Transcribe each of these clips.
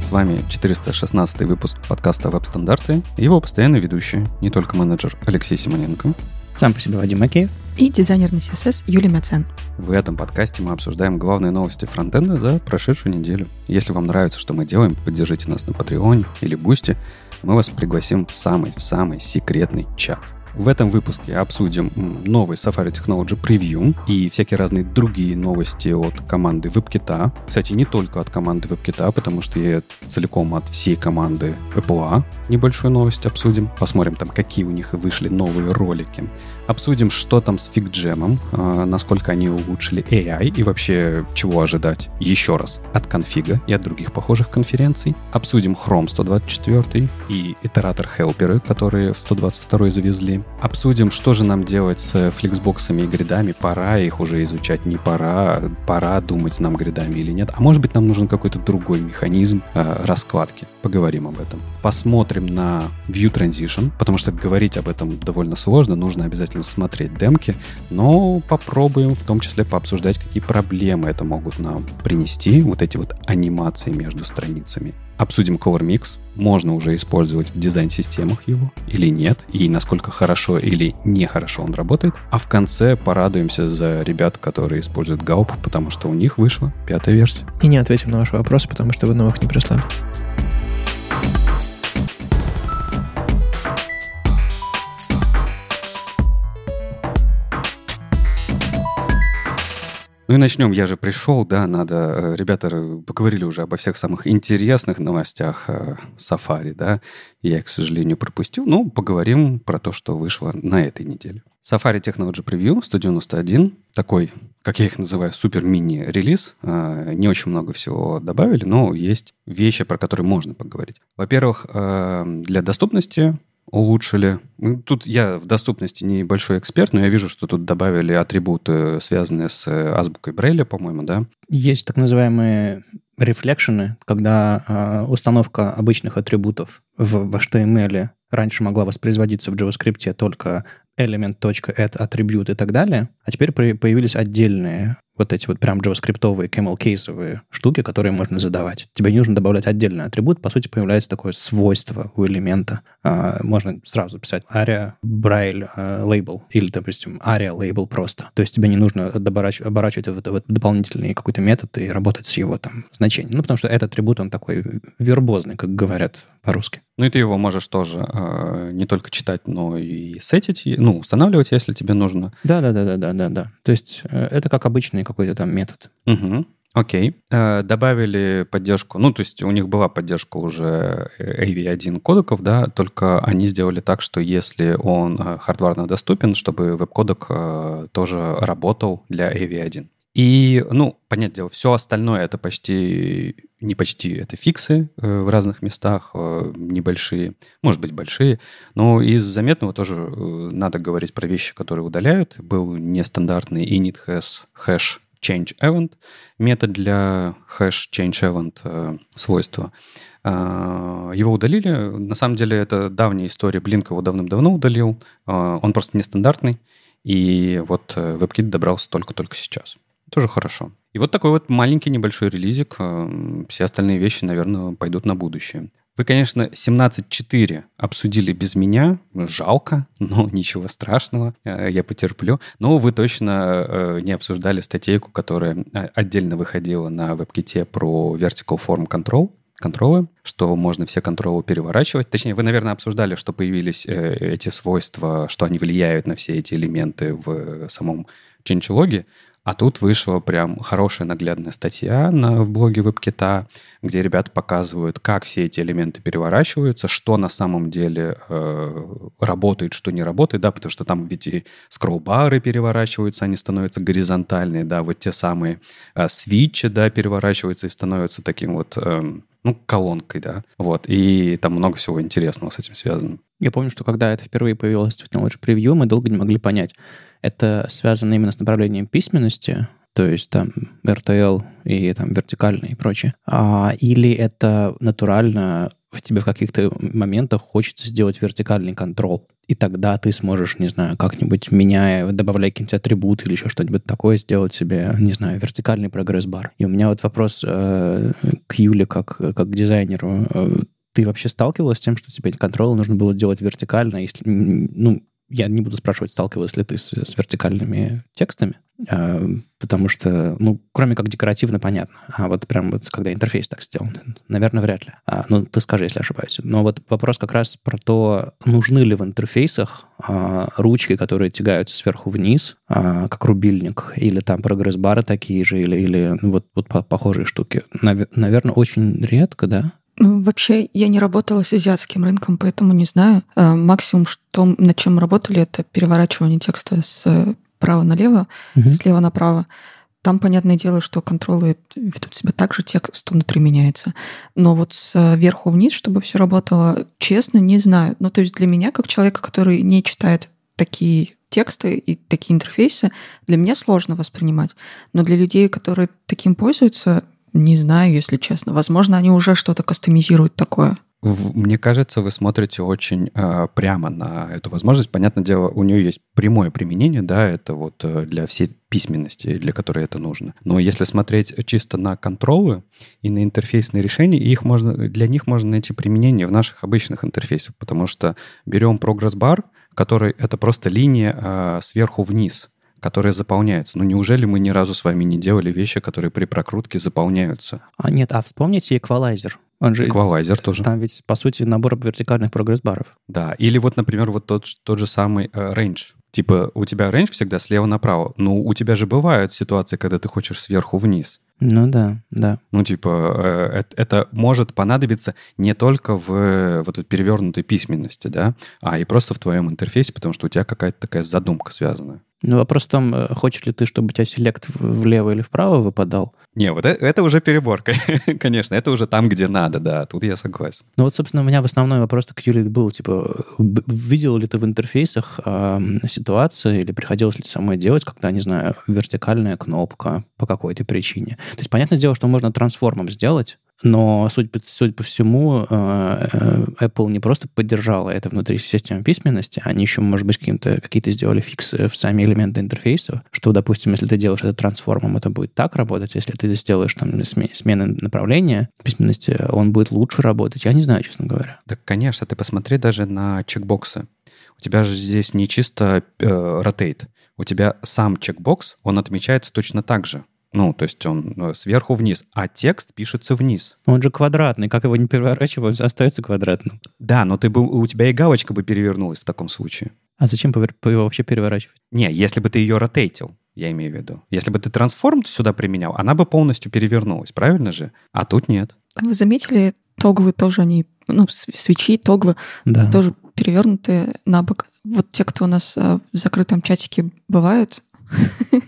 С вами 416 выпуск подкаста «Веб-стандарты» и его постоянные ведущий не только менеджер Алексей Симоненко. Сам по себе Вадим Макеев. И дизайнер на CSS Юлия Мяцен. В этом подкасте мы обсуждаем главные новости фронтенда за прошедшую неделю. Если вам нравится, что мы делаем, поддержите нас на Patreon или Бусти. Мы вас пригласим в самый-самый секретный чат – в этом выпуске обсудим новый Safari Technology Preview и всякие разные другие новости от команды WebKit. Кстати, не только от команды WebKit, потому что я целиком от всей команды Apple небольшую новость обсудим. Посмотрим там, какие у них вышли новые ролики. Обсудим, что там с фигджемом, а, насколько они улучшили AI и вообще чего ожидать еще раз от конфига и от других похожих конференций. Обсудим Chrome 124 и итератор-хелперы, которые в 122 завезли. Обсудим, что же нам делать с флексбоксами и гридами. Пора их уже изучать, не пора. Пора думать нам гридами или нет. А может быть нам нужен какой-то другой механизм э, раскладки. Поговорим об этом. Посмотрим на View Transition, потому что говорить об этом довольно сложно. Нужно обязательно обязательно смотреть демки, но попробуем в том числе пообсуждать, какие проблемы это могут нам принести, вот эти вот анимации между страницами. Обсудим Cover Mix, можно уже использовать в дизайн-системах его или нет, и насколько хорошо или нехорошо он работает. А в конце порадуемся за ребят, которые используют Gaup, потому что у них вышла пятая версия. И не ответим на ваш вопрос, потому что вы новых не прислали. Ну и начнем. Я же пришел, да, надо... Э, ребята поговорили уже обо всех самых интересных новостях э, Safari, да. Я их, к сожалению, пропустил. Ну, поговорим про то, что вышло на этой неделе. Safari Technology Preview 191. Такой, как я их называю, супер-мини-релиз. Э, не очень много всего добавили, но есть вещи, про которые можно поговорить. Во-первых, для доступности улучшили. Ну, тут я в доступности небольшой эксперт, но я вижу, что тут добавили атрибуты, связанные с э, азбукой Брейля, по-моему, да? Есть так называемые рефлекшены, когда э, установка обычных атрибутов в, в HTML раньше могла воспроизводиться в JavaScript только element.add атрибют и так далее. А теперь появились отдельные вот эти вот прям JavaScript-овые, camel-кейсовые штуки, которые можно задавать. Тебе не нужно добавлять отдельный атрибут, по сути, появляется такое свойство у элемента. А, можно сразу писать aria braille а, label или, допустим, aria label просто. То есть тебе не нужно добарач- оборачивать в, в дополнительный какой-то метод и работать с его там значением. Ну, потому что этот атрибут, он такой вербозный, как говорят по-русски. Ну, и ты его можешь тоже э, не только читать, но и сетить, ну, ну, устанавливать, если тебе нужно. Да, да, да, да, да, да, да. То есть э, это как обычный какой-то там метод. Угу. Окей. Э, добавили поддержку, ну, то есть у них была поддержка уже э, AV1 кодеков, да, только они сделали так, что если он хардварно доступен, чтобы веб-кодек тоже работал для AV1. И, ну, понятное дело, все остальное это почти, не почти, это фиксы э, в разных местах, э, небольшие, может быть, большие. Но из заметного тоже э, надо говорить про вещи, которые удаляют. Был нестандартный init-has hash change event, метод для hash change event э, свойства. Э, его удалили. На самом деле это давняя история. Блинк его давным-давно удалил. Э, он просто нестандартный. И вот э, WebKit добрался только-только сейчас. Тоже хорошо. И вот такой вот маленький небольшой релизик. Э, все остальные вещи, наверное, пойдут на будущее. Вы, конечно, 17.4 обсудили без меня. Жалко, но ничего страшного. Э, я потерплю. Но вы точно э, не обсуждали статейку, которая отдельно выходила на WebKit про Vertical Form Control контролы, что можно все контролы переворачивать. Точнее, вы, наверное, обсуждали, что появились эти свойства, что они влияют на все эти элементы в самом ченчелоге. А тут вышла прям хорошая наглядная статья на, в блоге WebKita, где ребята показывают, как все эти элементы переворачиваются, что на самом деле э, работает, что не работает, да, потому что там ведь и скролл-бары переворачиваются, они становятся горизонтальные, да, вот те самые э, свитчи, да, переворачиваются и становятся таким вот э, ну, колонкой, да. Вот, и там много всего интересного с этим связано. Я помню, что когда это впервые появилось в Technology Preview, мы долго не могли понять, это связано именно с направлением письменности, то есть там RTL и там вертикальные и прочее. А, или это натурально в тебе в каких-то моментах хочется сделать вертикальный контрол. И тогда ты сможешь, не знаю, как-нибудь меняя, добавляя какие-нибудь атрибуты или еще что-нибудь такое, сделать себе, не знаю, вертикальный прогресс-бар. И у меня вот вопрос э, к Юле как, как к дизайнеру. Э, ты вообще сталкивалась с тем, что тебе контролы нужно было делать вертикально, если, ну, я не буду спрашивать, сталкивалась ли ты с, с вертикальными текстами, Эм, потому что, ну, кроме как декоративно, понятно. А вот прям вот когда интерфейс так сделан, наверное, вряд ли. А, ну, ты скажи, если ошибаюсь. Но вот вопрос как раз про то, нужны ли в интерфейсах а, ручки, которые тягаются сверху вниз, а, как рубильник, или там прогресс-бары такие же, или, или ну, вот, вот похожие штуки. Навер- наверное, очень редко, да? Ну, вообще, я не работала с азиатским рынком, поэтому не знаю. Э, максимум, что, над чем работали, это переворачивание текста с право налево, угу. слева направо. Там, понятное дело, что контролы ведут себя так же, текст внутри меняется. Но вот сверху э, вниз, чтобы все работало, честно, не знаю. Ну, то есть для меня, как человека, который не читает такие тексты и такие интерфейсы, для меня сложно воспринимать. Но для людей, которые таким пользуются, не знаю, если честно. Возможно, они уже что-то кастомизируют такое. Мне кажется, вы смотрите очень э, прямо на эту возможность. Понятное дело, у нее есть прямое применение, да, это вот э, для всей письменности, для которой это нужно. Но если смотреть чисто на контролы и на интерфейсные решения, их можно, для них можно найти применение в наших обычных интерфейсах, потому что берем прогресс-бар, который — это просто линия э, сверху вниз — которая заполняется. Ну неужели мы ни разу с вами не делали вещи, которые при прокрутке заполняются? А нет, а вспомните эквалайзер. Он же, эквалайзер тоже. Там ведь, по сути, набор вертикальных прогресс-баров. Да, или вот, например, вот тот, тот же самый э, range. Типа у тебя range всегда слева направо. Ну, у тебя же бывают ситуации, когда ты хочешь сверху вниз. Ну да, да. Ну типа э, э это может понадобиться не только в э, вот этой перевернутой письменности, да, а и просто в твоем интерфейсе, потому что у тебя какая-то такая задумка связана. Ну, вопрос в том, э, хочешь ли ты, чтобы у тебя селект влево или вправо выпадал? Не, вот это, это уже переборка, конечно. Это уже там, где надо, да. Тут я согласен. Ну вот, собственно, у меня в основной вопрос к Юле был, типа, э, видел ли ты в интерфейсах э, а, ситуации или приходилось ли самой делать, когда, не знаю, вертикальная кнопка по какой-то причине? То есть, понятное дело, что можно трансформом сделать, но, судя по, судя по всему, э, э, Apple не просто поддержала это внутри системы письменности, они еще, может быть, какие-то сделали фиксы в сами элементы интерфейса, что, допустим, если ты делаешь это трансформом, это будет так работать, если ты сделаешь там смены направления письменности, он будет лучше работать. Я не знаю, честно говоря. Да, конечно, ты посмотри даже на чекбоксы. У тебя же здесь не чисто э, rotate. У тебя сам чекбокс, он отмечается точно так же. Ну, то есть он э, сверху вниз, а текст пишется вниз. Он же квадратный, как его не переворачивают, остается квадратным. Да, но ты бы, у тебя и галочка бы перевернулась в таком случае. А зачем его вообще переворачивать? Не, если бы ты ее ротейтил, я имею в виду. Если бы ты трансформ сюда применял, она бы полностью перевернулась, правильно же? А тут нет. А вы заметили, тоглы тоже они, ну, свечи, тоглы да. тоже перевернутые на бок. Вот те, кто у нас э, в закрытом чатике бывают,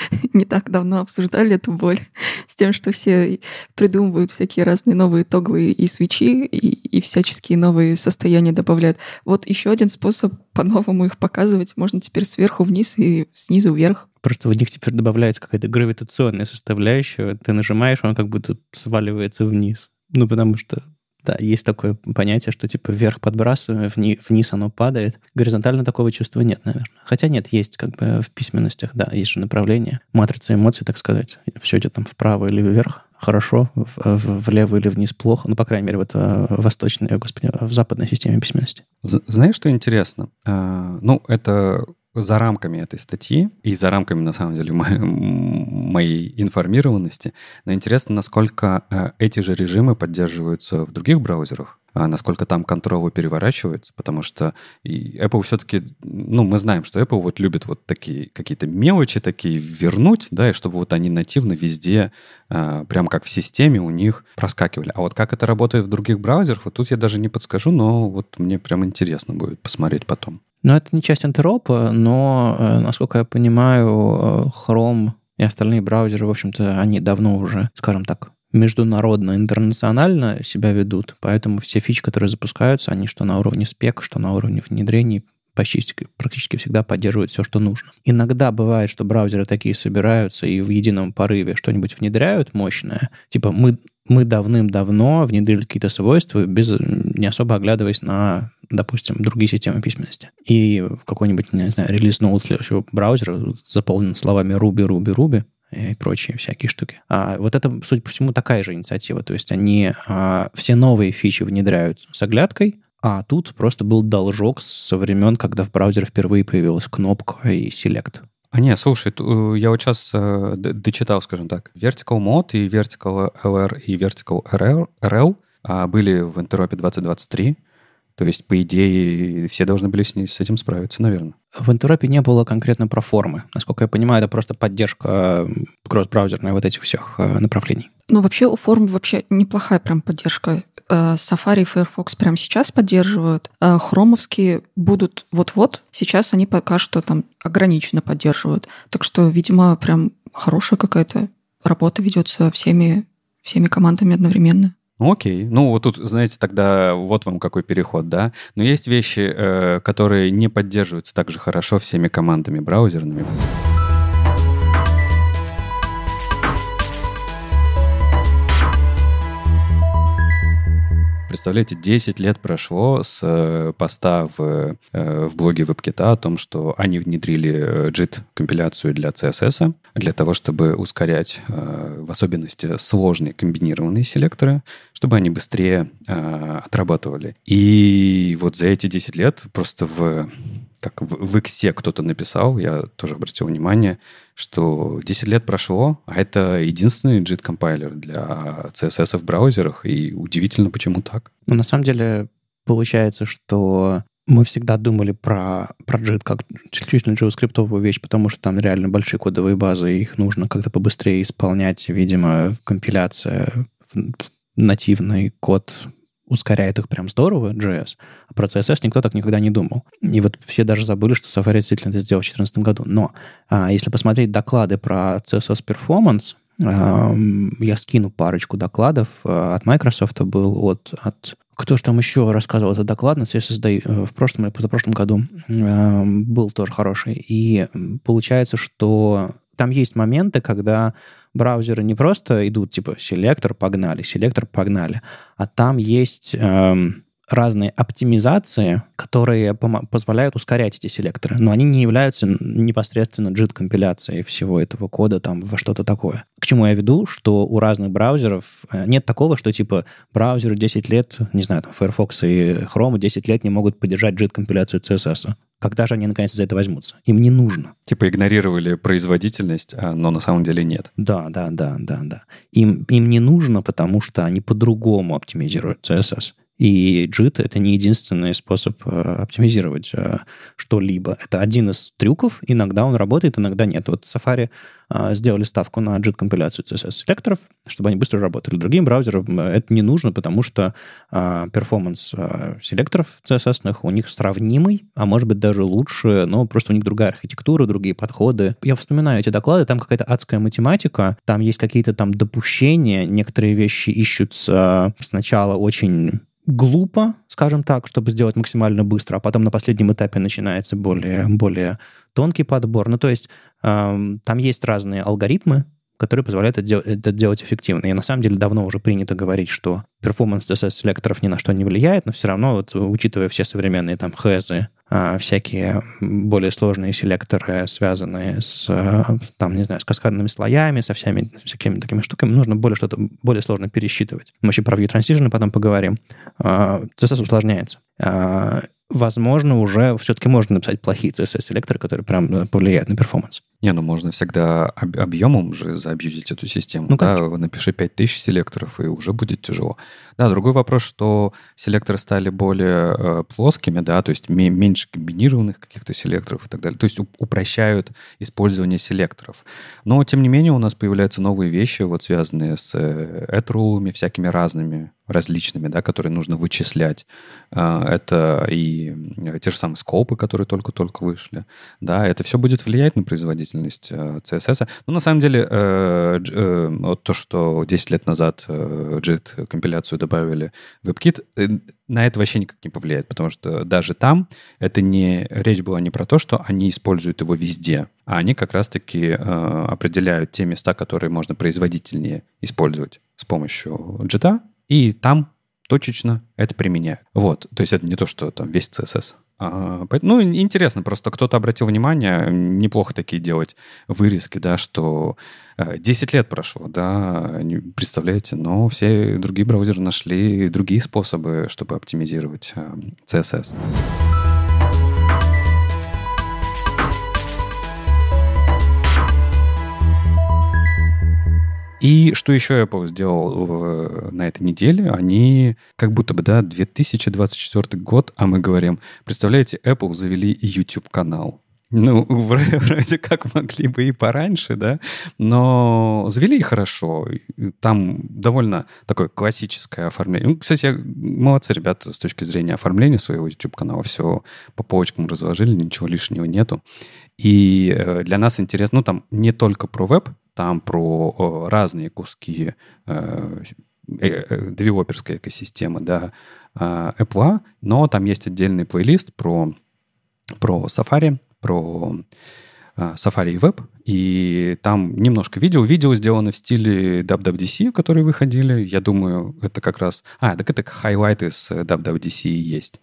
не так давно обсуждали эту боль с тем, что все придумывают всякие разные новые тоглы и свечи, и, и всяческие новые состояния добавляют. Вот еще один способ по-новому их показывать. Можно теперь сверху вниз и снизу вверх. Просто в них теперь добавляется какая-то гравитационная составляющая. Ты нажимаешь, он как будто сваливается вниз. Ну, потому что да, есть такое понятие, что типа вверх подбрасываем, э, вниз, вниз оно падает. Горизонтально такого чувства нет, наверное. Хотя нет, есть как бы в письменностях, да, есть же направление, матрица эмоций, так сказать. Все идет там вправо или вверх, хорошо, в, э, в, влево или вниз плохо, ну, по крайней мере, вот э, в восточной, господи, в западной системе письменности. Знаешь, что интересно? Ну, это за рамками этой статьи и за рамками, на самом деле, моей, моей информированности, но интересно, насколько э, эти же режимы поддерживаются в других браузерах. А насколько там контролы переворачиваются, потому что Apple все-таки, ну, мы знаем, что Apple вот любит вот такие какие-то мелочи такие вернуть, да, и чтобы вот они нативно везде, а, прям как в системе у них проскакивали. А вот как это работает в других браузерах, вот тут я даже не подскажу, но вот мне прям интересно будет посмотреть потом. Ну, это не часть антиропа, но, э, насколько я понимаю, э, Chrome и остальные браузеры, в общем-то, они давно уже, скажем так, международно, интернационально себя ведут, поэтому все фичи, которые запускаются, они что на уровне спек, что на уровне внедрений, почти практически всегда поддерживают все, что нужно. Иногда бывает, что браузеры такие собираются и в едином порыве что-нибудь внедряют мощное. Типа мы, мы давным-давно внедрили какие-то свойства, без, не особо оглядываясь на, допустим, другие системы письменности. И какой-нибудь, не знаю, релиз ноут следующего браузера заполнен словами Ruby, Ruby, Ruby, и прочие всякие штуки. А вот это, судя по всему, такая же инициатива. То есть они а, все новые фичи внедряют с оглядкой, а тут просто был должок со времен, когда в браузере впервые появилась кнопка и селект. А не, слушай, э, я вот сейчас э, дочитал, скажем так. Vertical Mod и Vertical LR и Vertical RL, RL а, были в интеропе 2023. То есть, по идее, все должны были с, ней, с этим справиться, наверное. В Энтропе не было конкретно про формы. Насколько я понимаю, это просто поддержка э, кросс-браузерной вот этих всех э, направлений. Ну, вообще у форм вообще неплохая прям поддержка. Э, Safari и Firefox прямо сейчас поддерживают. Хромовские будут вот-вот. Сейчас они пока что там ограниченно поддерживают. Так что, видимо, прям хорошая какая-то работа ведется всеми, всеми командами одновременно. Ну, окей. Ну, вот тут, знаете, тогда вот вам какой переход, да. Но есть вещи, э, которые не поддерживаются так же хорошо всеми командами браузерными. представляете, 10 лет прошло с э, поста в, э, в блоге WebKit о том, что они внедрили э, JIT-компиляцию для CSS, для того, чтобы ускорять, в особенности, сложные комбинированные селекторы, чтобы они быстрее отрабатывали. И вот за эти 10 лет просто в как в, в Иксе кто-то написал, я тоже обратил внимание, что 10 лет прошло, а это единственный JIT-компайлер для CSS в браузерах, и удивительно, почему так. Ну, на самом деле, получается, что мы всегда думали про, про JIT как исключительно JavaScript вещь, потому что там реально большие кодовые базы, их нужно как-то побыстрее исполнять, видимо, компиляция нативный код ускоряет их прям здорово, JS, а про CSS никто так никогда не думал. И вот все даже забыли, что Safari действительно это сделал в 2014 году. Но а, если посмотреть доклады про CSS Performance, а, я скину парочку докладов э, от Microsoft, был от, от кто же там еще рассказывал этот доклад на CSSD э, в прошлом или позапрошлом году, был тоже хороший. И получается, что там есть моменты, когда браузеры не просто идут типа селектор погнали, селектор погнали, а там есть эм, разные оптимизации, которые позволяют ускорять эти селекторы, но они не являются непосредственно JIT-компиляцией всего этого кода там во что-то такое. К чему я веду, что у разных браузеров э, нет такого, что типа браузеры 10 лет, не знаю, там Firefox и Chrome 10 лет не могут поддержать JIT-компиляцию CSS когда же они наконец за это возьмутся? Им не нужно. Типа игнорировали производительность, а, но на самом деле нет. Да, да, да, да, да. Им, им не нужно, потому что они по-другому оптимизируют CSS. И JIT — это не единственный способ э, оптимизировать э, что-либо. Это один из трюков. Иногда он работает, иногда нет. Вот Safari э, сделали ставку на JIT-компиляцию CSS-селекторов, чтобы они быстро работали. Другим браузерам это не нужно, потому что перформанс селекторов CSS у них сравнимый, а может быть даже лучше, но просто у них другая архитектура, другие подходы. Я вспоминаю эти доклады, там какая-то адская математика, там есть какие-то там допущения, некоторые вещи ищутся сначала очень глупо, скажем так, чтобы сделать максимально быстро, а потом на последнем этапе начинается более, более тонкий подбор. Ну, то есть э, там есть разные алгоритмы, которые позволяют это, делать эффективно. И на самом деле давно уже принято говорить, что перформанс DSS-селекторов ни на что не влияет, но все равно, вот, учитывая все современные там хэзы, а, всякие более сложные селекторы, связанные с, а, там, не знаю, с каскадными слоями, со всеми всякими такими штуками, нужно более что-то более сложно пересчитывать. Мы еще про view transition потом поговорим. DSS а, усложняется возможно, уже все-таки можно написать плохие CSS-селекторы, которые прям э, повлияют на перформанс. Не, ну можно всегда об, объемом же заобьюзить эту систему. Ну, да, конечно. напиши 5000 селекторов, и уже будет тяжело. Да, другой вопрос, что селекторы стали более э, плоскими, да, то есть меньше комбинированных каких-то селекторов и так далее. То есть упрощают использование селекторов. Но, тем не менее, у нас появляются новые вещи, вот связанные с э, этрулами, всякими разными различными, да, которые нужно вычислять. А, это и э, те же самые скопы, которые только-только вышли. Да, это все будет влиять на производительность CSS. Э, Но ну, на самом деле, э, вот то, что 10 лет назад JIT-компиляцию добавили в WebKit, на это вообще никак не повлияет, потому что даже там это не речь была не про то, что они используют его везде, а они как раз-таки определяют те места, которые можно производительнее использовать с помощью JIT, и там точечно это применяют. Вот, то есть это не то, что там весь CSS. А, ну, интересно, просто кто-то обратил внимание, неплохо такие делать вырезки, да, что 10 э, лет прошло, да, представляете, но все другие браузеры нашли другие способы, чтобы оптимизировать CSS. Э, И что еще Apple сделал на этой неделе? Они как будто бы, да, 2024 год, а мы говорим, представляете, Apple завели YouTube-канал. Ну, вроде как могли бы и пораньше, да, но завели и хорошо. Там довольно такое классическое оформление. Ну, кстати, я, молодцы ребята с точки зрения оформления своего YouTube-канала. Все по полочкам разложили, ничего лишнего нету. И э, для нас интересно, ну, там не только про веб, там про разные куски э, э, э, девелоперской экосистемы, да, а, Apple, но там есть отдельный плейлист про, про Safari, про а, Safari и Web, и там немножко видео. Видео сделано в стиле WWDC, которые выходили. Я думаю, это как раз... А, так это хайлайты с WWDC есть.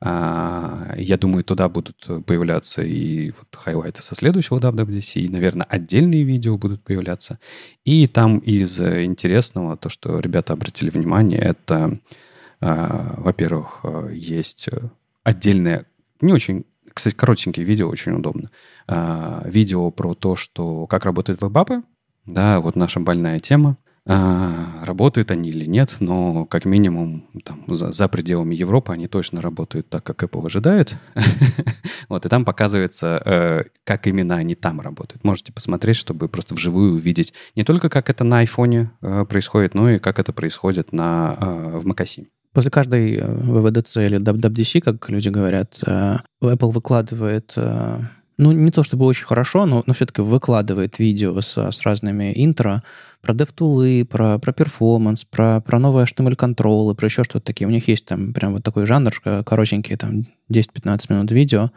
А, я думаю, туда будут э, появляться и вот хайлайты со следующего WWDC, и, наверное, отдельные видео будут появляться. И там из э, интересного, то, что ребята обратили внимание, это, а, во-первых, э, есть отдельное, не очень кстати, коротенькое видео очень удобно. А, видео про то, что как работают веб-апы, да, вот наша больная тема. А, работают они или нет, но как минимум там, за, за пределами Европы они точно работают так, как Apple ожидает. вот, и там показывается, э, как именно они там работают. Можете посмотреть, чтобы просто вживую увидеть не только, как это на iPhone э, происходит, но и как это происходит на, э, в Макаси. После каждой WWDC или WWDC, как люди говорят, Apple выкладывает ну, не то чтобы очень хорошо, но, но все-таки выкладывает видео с, с разными интро про DevTools, про, про перформанс, про, про новые HTML-контролы, про еще что-то такие. У них есть там прям вот такой жанр, э, коротенькие там 10-15 минут видео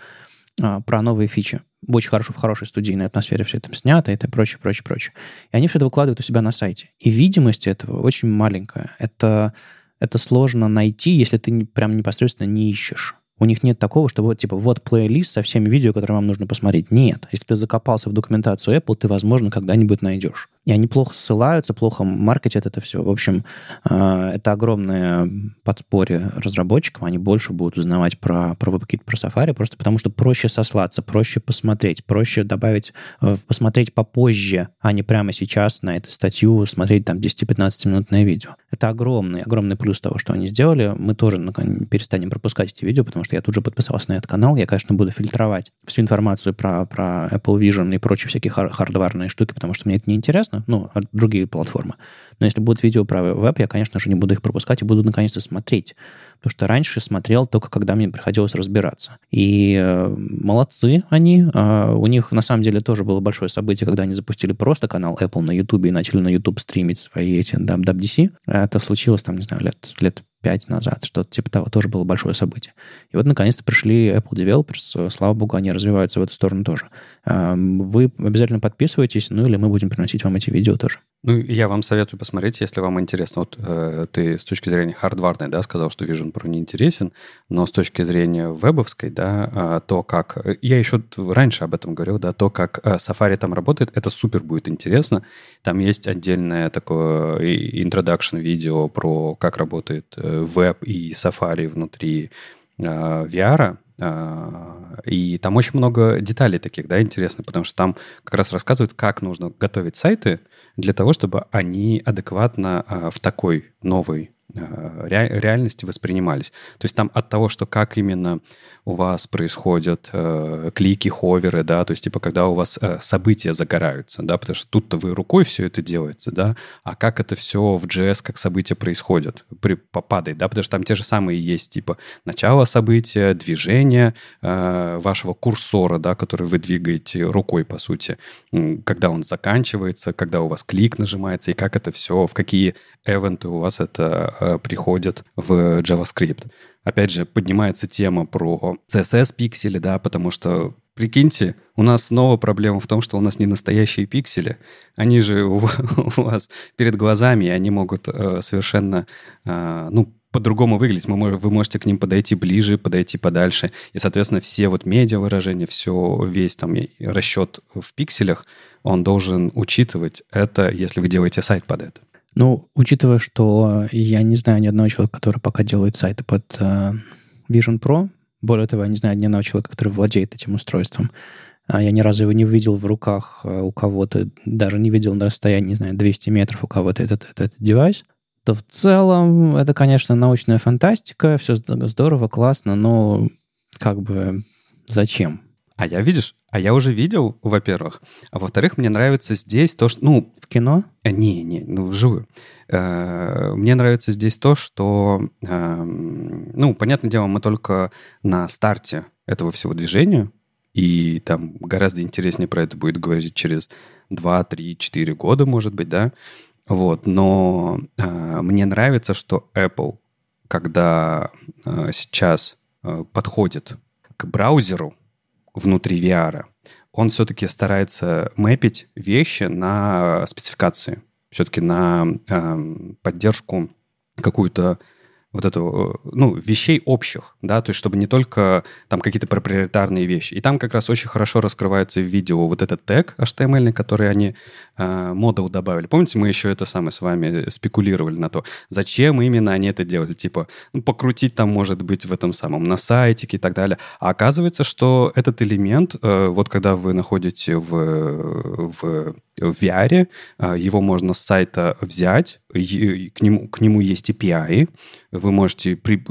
а, про новые фичи. Очень хорошо, в хорошей студийной атмосфере все это снято и так прочее, прочее, прочее. И они все это выкладывают у себя на сайте. И видимость этого очень маленькая. Это, это сложно найти, если ты прям непосредственно не ищешь. У них нет такого, что вот, типа, вот плейлист со всеми видео, которые вам нужно посмотреть. Нет. Если ты закопался в документацию Apple, ты, возможно, когда-нибудь найдешь. И они плохо ссылаются, плохо маркетят это все. В общем, э, это огромное подспорье разработчикам. Они больше будут узнавать про, про WebKit, про Safari, просто потому что проще сослаться, проще посмотреть, проще добавить, э, посмотреть попозже, а не прямо сейчас на эту статью смотреть там 10-15-минутное видео. Это огромный, огромный плюс того, что они сделали. Мы тоже перестанем пропускать эти видео, потому что я тут же подписался на этот канал. Я, конечно, буду фильтровать всю информацию про, про Apple Vision и прочие всякие хар- хардварные штуки, потому что мне это неинтересно интересно, ну, а другие платформы. Но если будут видео про веб, я, конечно же, не буду их пропускать и буду наконец-то смотреть. Потому что раньше смотрел только, когда мне приходилось разбираться. И э, молодцы они. Э, у них, на самом деле, тоже было большое событие, когда они запустили просто канал Apple на YouTube и начали на YouTube стримить свои эти WWDC. А это случилось, там, не знаю, лет, лет 5 назад, что-то типа того, тоже было большое событие. И вот наконец-то пришли Apple Developers, э, слава богу, они развиваются в эту сторону тоже. Вы обязательно подписывайтесь, ну или мы будем приносить вам эти видео тоже. Ну, я вам советую посмотреть, если вам интересно. Вот э, ты с точки зрения хардварной, да, сказал, что Vision Pro не интересен, но с точки зрения вебовской, да, э, то, как... Э, я еще раньше об этом говорил, да, то, как э, Safari там работает, это супер будет интересно. Там есть отдельное такое introduction э, видео про как работает веб и Safari внутри а, VR, а, и там очень много деталей таких, да, интересных, потому что там как раз рассказывают, как нужно готовить сайты для того, чтобы они адекватно а, в такой новой э, реальности воспринимались. То есть там от того, что как именно у вас происходят э, клики, ховеры, да, то есть типа когда у вас э, события загораются, да, потому что тут-то вы рукой все это делается, да, а как это все в JS, как события происходят, при, попадает, да, потому что там те же самые есть типа начало события, движение э, вашего курсора, да, который вы двигаете рукой, по сути, когда он заканчивается, когда у вас клик нажимается, и как это все, в какие эвенты у вас вас это э, приходит в JavaScript. Опять же, поднимается тема про CSS-пиксели, да, потому что Прикиньте, у нас снова проблема в том, что у нас не настоящие пиксели. Они же у, у вас перед глазами, и они могут э, совершенно, э, ну, по-другому выглядеть. Мы, вы можете к ним подойти ближе, подойти подальше. И, соответственно, все вот медиа выражения, все, весь там расчет в пикселях, он должен учитывать это, если вы делаете сайт под это. Ну, учитывая, что а, я не знаю ни одного человека, который пока делает сайты под э, Vision Pro, более того, я не знаю ни одного человека, который владеет этим устройством. А, я ни разу его не видел в руках у кого-то, даже не видел на расстоянии, не знаю, 200 метров у кого-то этот, этот, этот девайс. То в целом это, конечно, научная фантастика, все здорово, классно, но как бы зачем? А я, видишь, а я уже видел, во-первых. А во-вторых, мне нравится здесь то, что... Ну, в кино? Э, не, не, ну, вживую. Э, мне нравится здесь то, что... Эм, ну, понятное дело, мы только на старте этого всего движения, и там гораздо интереснее про это будет говорить через 2, 3, 4 года, может быть, да. Вот, но э, мне нравится, что Apple, когда сейчас подходит к браузеру, внутри VR, он все-таки старается мэпить вещи на спецификации, все-таки на э, поддержку какую-то вот этого, э, ну, вещей общих, да, то есть чтобы не только там какие-то проприетарные вещи. И там как раз очень хорошо раскрывается в видео вот этот тег HTML, который они а, модул добавили. Помните, мы еще это самое с вами э, спекулировали на то, зачем именно они это делали? Типа, ну, покрутить там, может быть, в этом самом, на сайтике и так далее. А оказывается, что этот элемент, э, вот когда вы находите в, в, в VR, э, его можно с сайта взять, к нему, к нему есть API, вы можете при,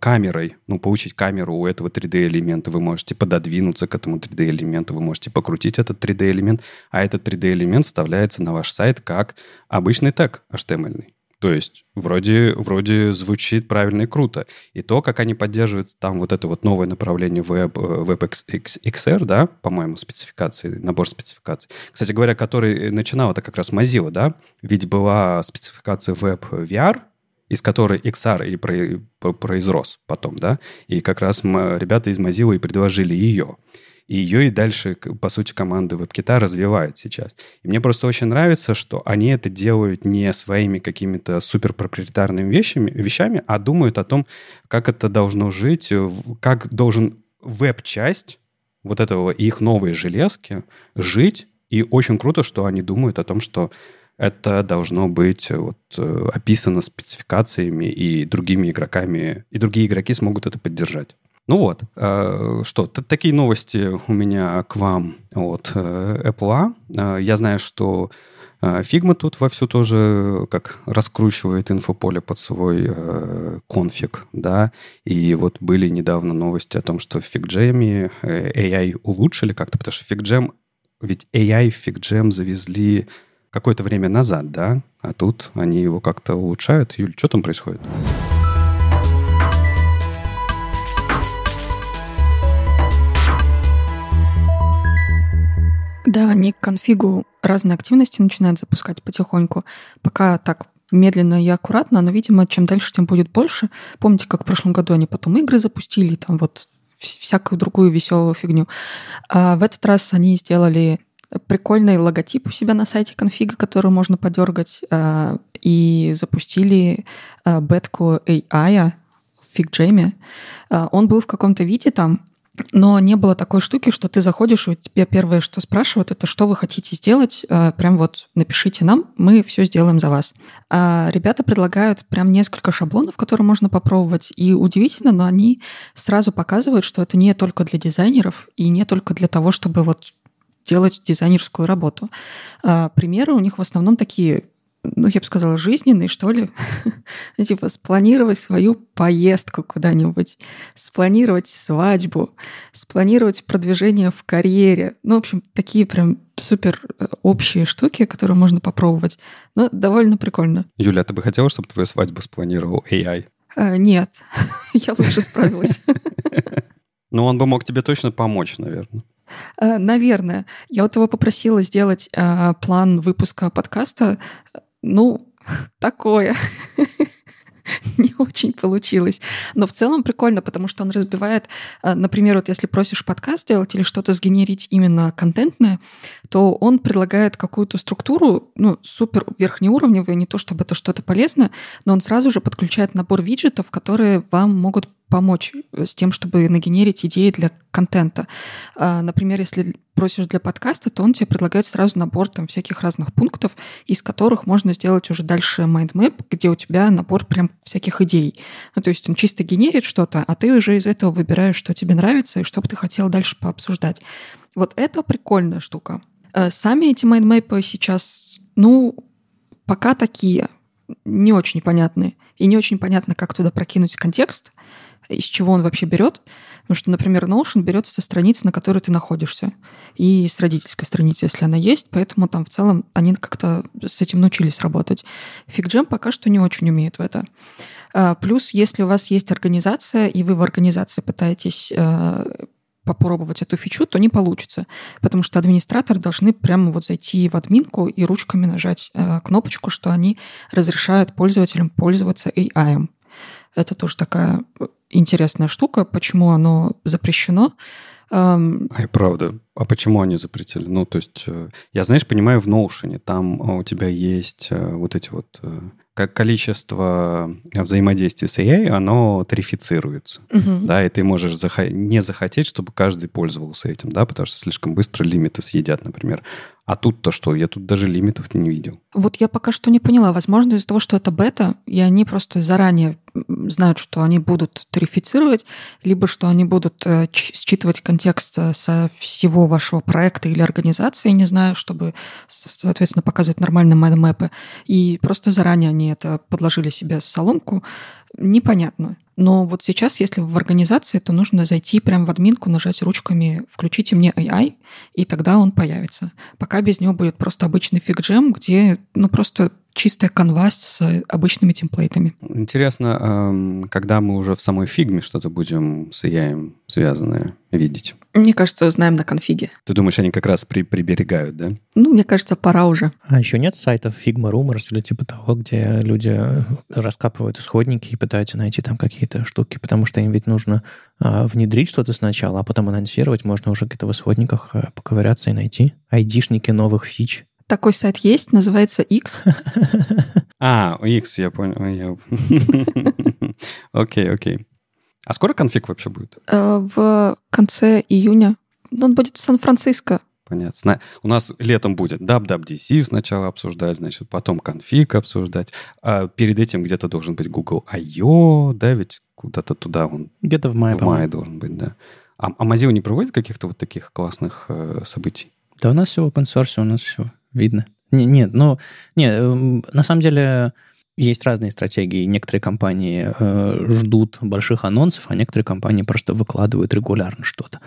камерой, ну, получить камеру у этого 3D-элемента, вы можете пододвинуться к этому 3D-элементу, вы можете покрутить этот 3D-элемент, а этот 3D-элемент вставляет добавляется на ваш сайт как обычный тег HTML. Эм то есть вроде, вроде звучит правильно и круто. И то, как они поддерживают там вот это вот новое направление Web, WebXR, э, да, по-моему, спецификации, набор спецификаций. Кстати говоря, который э, начинал это как раз Mozilla, да? Ведь была спецификация Web VR, из которой XR и произрос потом, да? И как раз ребята из Mozilla и предложили ее. И ее и дальше, по сути, команды WebKit развивают сейчас. И мне просто очень нравится, что они это делают не своими какими-то суперпроприетарными вещами, вещами, а думают о том, как это должно жить, э, как должен веб-часть вот этого их новой железки жить. И очень круто, что они думают о том, что это должно быть э, вот, э, описано спецификациями и другими игроками, и другие игроки смогут это поддержать. Ну вот, э, что, такие новости у меня к вам от э, Apple. Э, я знаю, что э, Figma тут вовсю тоже как раскручивает инфополе под свой э, конфиг, да, и вот были недавно новости о том, что в FigJam э, AI улучшили как-то, потому что FigJam, ведь AI в FigJam завезли какое-то время назад, да, а тут они его как-то улучшают. Юль, что там происходит? Да, они к конфигу разные активности начинают запускать потихоньку. Пока так медленно и аккуратно, но, видимо, чем дальше, тем будет больше. Помните, как в прошлом году они потом игры запустили, там вот всякую другую веселую фигню. А в этот раз они сделали прикольный логотип у себя на сайте конфига, который можно подергать, а, и запустили а, бетку AI в фигджеме. А, он был в каком-то виде там, но не было такой штуки, что ты заходишь, и тебя первое, что спрашивают, это что вы хотите сделать, а, прям вот напишите нам, мы все сделаем за вас. А ребята предлагают прям несколько шаблонов, которые можно попробовать, и удивительно, но они сразу показывают, что это не только для дизайнеров и не только для того, чтобы вот делать дизайнерскую работу. А примеры у них в основном такие ну, я бы сказала, жизненный, что ли. типа спланировать свою поездку куда-нибудь, спланировать свадьбу, спланировать продвижение в карьере. Ну, в общем, такие прям супер э, общие штуки, которые можно попробовать. Но довольно прикольно. Юля, а ты бы хотела, чтобы твою свадьбу спланировал AI? Э, нет, я лучше справилась. Ну, он бы мог тебе точно помочь, наверное. Э, наверное. Я вот его попросила сделать э, план выпуска подкаста, ну, такое. Не очень получилось. Но в целом прикольно, потому что он разбивает, э, например, вот если просишь подкаст сделать или что-то сгенерить именно контентное, то он предлагает какую-то структуру, ну, супер верхнеуровневую, не то чтобы это что-то полезное, но он сразу же подключает набор виджетов, которые вам могут помочь э, с тем, чтобы нагенерить идеи для контента. А, например, если просишь для подкаста, то он тебе предлагает сразу набор там всяких разных пунктов, из которых можно сделать уже дальше майндмэп, где у тебя набор прям всяких идей. Ну, то есть он чисто генерит что-то, а ты уже из этого выбираешь, что тебе нравится и что бы ты хотел дальше пообсуждать. Вот это прикольная штука. Э, сами эти майндмэпы сейчас, ну, пока такие, не очень понятные. И не очень понятно, как туда прокинуть контекст, из чего он вообще берет. Потому что, например, Notion берется со страницы, на которой ты находишься, и с родительской страницы, если она есть, поэтому там в целом они как-то с этим научились работать. Фигджем пока что не очень умеет в это. А, плюс, если у вас есть организация, и вы в организации пытаетесь э, попробовать эту фичу, то не получится, потому что администраторы должны прямо вот зайти в админку и ручками нажать э, кнопочку, что они разрешают пользователям пользоваться AI. Это тоже такая э, интересная штука, почему оно запрещено. Эм, Ай, правда. А почему они запретили? Ну, то есть, э, я, знаешь, понимаю, в Notion там э, у тебя есть вот эти вот... Как количество взаимодействий с AI, оно тарифицируется. Угу. Да, и ты можешь зах- не захотеть, чтобы каждый пользовался этим, да, потому что слишком быстро лимиты съедят, например. А тут-то что? Я тут даже лимитов не видел. Вот я пока что не поняла. Возможно, из-за того, что это бета, и они просто заранее знают, что они будут тарифицировать, либо что они будут э, считывать контекст э, со всего вашего проекта или организации, не знаю, чтобы, соответственно, показывать нормальные майдмэпы. И просто заранее они это подложили себе соломку. Непонятно. Но вот сейчас, если в организации, то нужно зайти прямо в админку, нажать ручками «Включите мне AI», и тогда он появится. Пока без него будет просто обычный фиг где ну, просто чистая канва с э, обычными темплейтами. Интересно, эм, когда мы уже в самой фигме что-то будем с AI связанное видеть? Мне кажется, узнаем на конфиге. Ты думаешь, они как раз при приберегают, да? Ну, мне кажется, пора уже. А еще нет сайтов Figma Rumors или типа того, где люди э, раскапывают исходники и пытаются найти там какие-то штуки, потому что им ведь нужно а, внедрить что-то сначала, а потом анонсировать. Можно уже где-то в исходниках а, поковыряться и найти. Айдишники новых фич. Такой сайт есть, называется X. А, X, я понял. Окей, окей. А скоро конфиг вообще будет? Э, в конце июня. Ну, он будет в Сан-Франциско. Понятно. У нас летом будет WWDC сначала обсуждать, значит, потом конфиг обсуждать. А перед этим где-то должен быть Google I.O., да, ведь куда-то туда он. Где-то в мае, В мае должен быть, да. А, а Mozilla не проводит каких-то вот таких классных э, событий? Да у нас все open source, у нас все. Видно? Не, нет, ну, нет, эм, на самом деле есть разные стратегии. Некоторые компании э, ждут больших анонсов, а некоторые компании просто выкладывают регулярно что-то.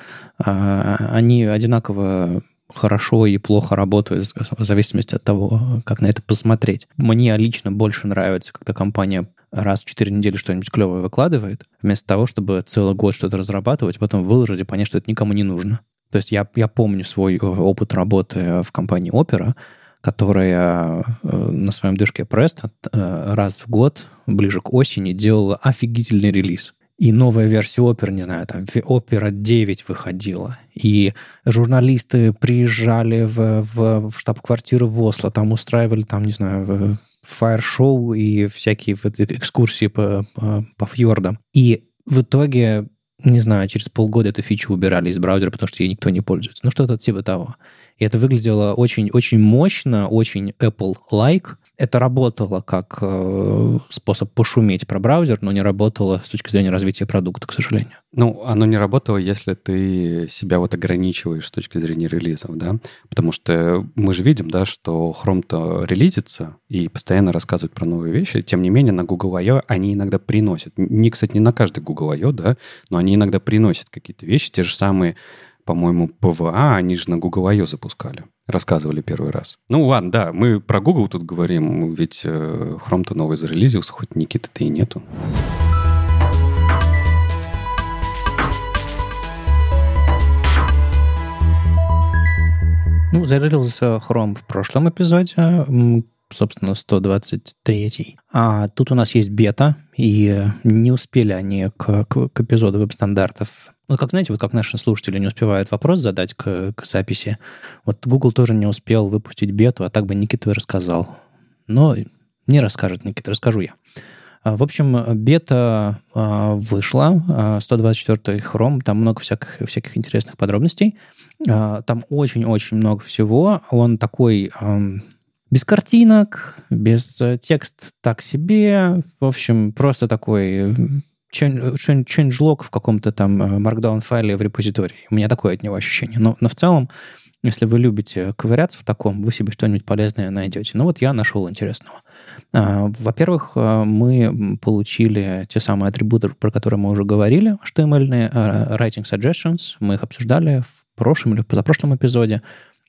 Э, они одинаково хорошо и плохо работают в зависимости от того, как на это посмотреть. Мне лично больше нравится, когда компания раз в 4 недели что-нибудь клевое выкладывает, вместо того, чтобы целый год что-то разрабатывать, потом выложить и понять, что это никому не нужно. То есть я, я помню свой э, опыт работы в компании Opera, которая э, на своем движке Presto э, раз в год, ближе к осени, делала офигительный релиз. И новая версия Opera, не знаю, там Opera 9 выходила. И журналисты приезжали в, в, в штаб-квартиру в Осло, там устраивали, там, не знаю, фаер-шоу и всякие экскурсии по, по, по фьордам. И в итоге не знаю, через полгода эту фичу убирали из браузера, потому что ей никто не пользуется. Ну, что-то типа того. И это выглядело очень-очень мощно, очень Apple-like, это работало как э, способ пошуметь про браузер, но не работало с точки зрения развития продукта, к сожалению. Ну, оно не работало, если ты себя вот ограничиваешь с точки зрения релизов, да? Потому что мы же видим, да, что Chrome-то релизится и постоянно рассказывает про новые вещи. Тем не менее, на Google I.O. они иногда приносят. Не, кстати, не на каждый Google I.O., да, но они иногда приносят какие-то вещи, те же самые по-моему, ПВА, они же на Google I.O. запускали. Рассказывали первый раз. Ну ладно, да, мы про Google тут говорим, ведь э, Chrome-то новый зарелизился, хоть Никиты-то и нету. Ну, зарелизился Chrome в прошлом эпизоде, собственно, 123. А тут у нас есть бета, и не успели они к, к, к эпизоду веб-стандартов ну, как знаете, вот как наши слушатели не успевают вопрос задать к, к записи, вот Google тоже не успел выпустить бету, а так бы Никита и рассказал. Но не расскажет Никита, расскажу я. А, в общем, бета а, вышла, 124 а, хром, там много всяких, всяких интересных подробностей. Там очень-очень много всего. Он такой без картинок, без э, текст так себе. В общем, просто такой changelog э, в каком-то там э, markdown файле в репозитории. У меня такое от него ощущение. Но, но в целом, если вы любите ковыряться в таком, вы себе что-нибудь полезное найдете. Ну вот я нашел интересного. А, во-первых, э, мы получили те самые атрибуты, про которые мы уже говорили, HTML, а, writing suggestions. Мы их обсуждали в прошлом или позапрошлом эпизоде.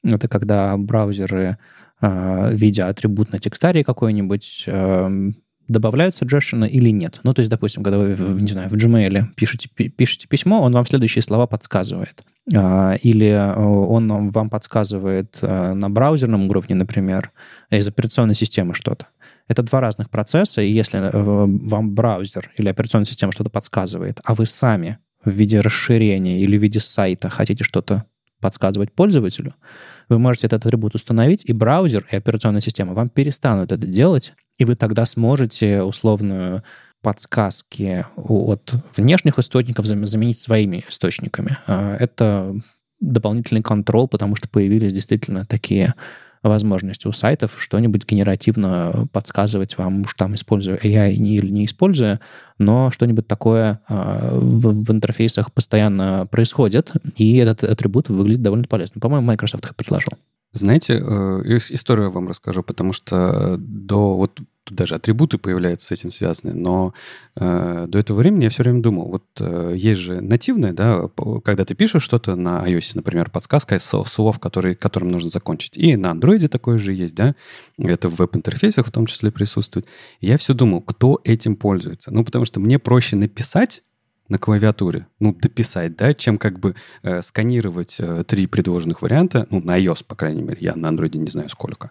Это когда браузеры, а, видя атрибут на текстарии какой-нибудь, эм, добавляют suggestion или нет. Ну, то есть, допустим, когда вы, не знаю, в Gmail пишете, пишете письмо, он вам следующие слова подсказывает. А, или э, он вам подсказывает э, на браузерном уровне, например, из операционной системы что-то. Это два разных процесса, и если э, вам браузер или операционная система что-то подсказывает, а вы сами в виде расширения или в виде сайта хотите что-то подсказывать пользователю, вы можете этот атрибут установить, и браузер, и операционная система вам перестанут это делать, и вы тогда сможете условную подсказки от внешних источников заменить своими источниками. А, это дополнительный контроль, потому что появились действительно такие возможность у сайтов что-нибудь генеративно подсказывать вам, уж там используя AI или не используя, но что-нибудь такое а, в, в интерфейсах постоянно происходит, и этот атрибут выглядит довольно полезно. По-моему, Microsoft их предложил. Знаете, э, историю я вам расскажу, потому что до вот тут даже атрибуты появляются с этим связаны, но э, до этого времени я все время думал, вот э, есть же нативное, да, когда ты пишешь что-то на iOS, например, подсказка из слов, которые, которым нужно закончить, и на Android такое же есть, да, это в веб-интерфейсах в том числе присутствует. Я все думал, кто этим пользуется, ну, потому что мне проще написать, на клавиатуре, ну, дописать, да, чем как бы э, сканировать э, три предложенных варианта, ну, на iOS, по крайней мере, я на Android не знаю сколько.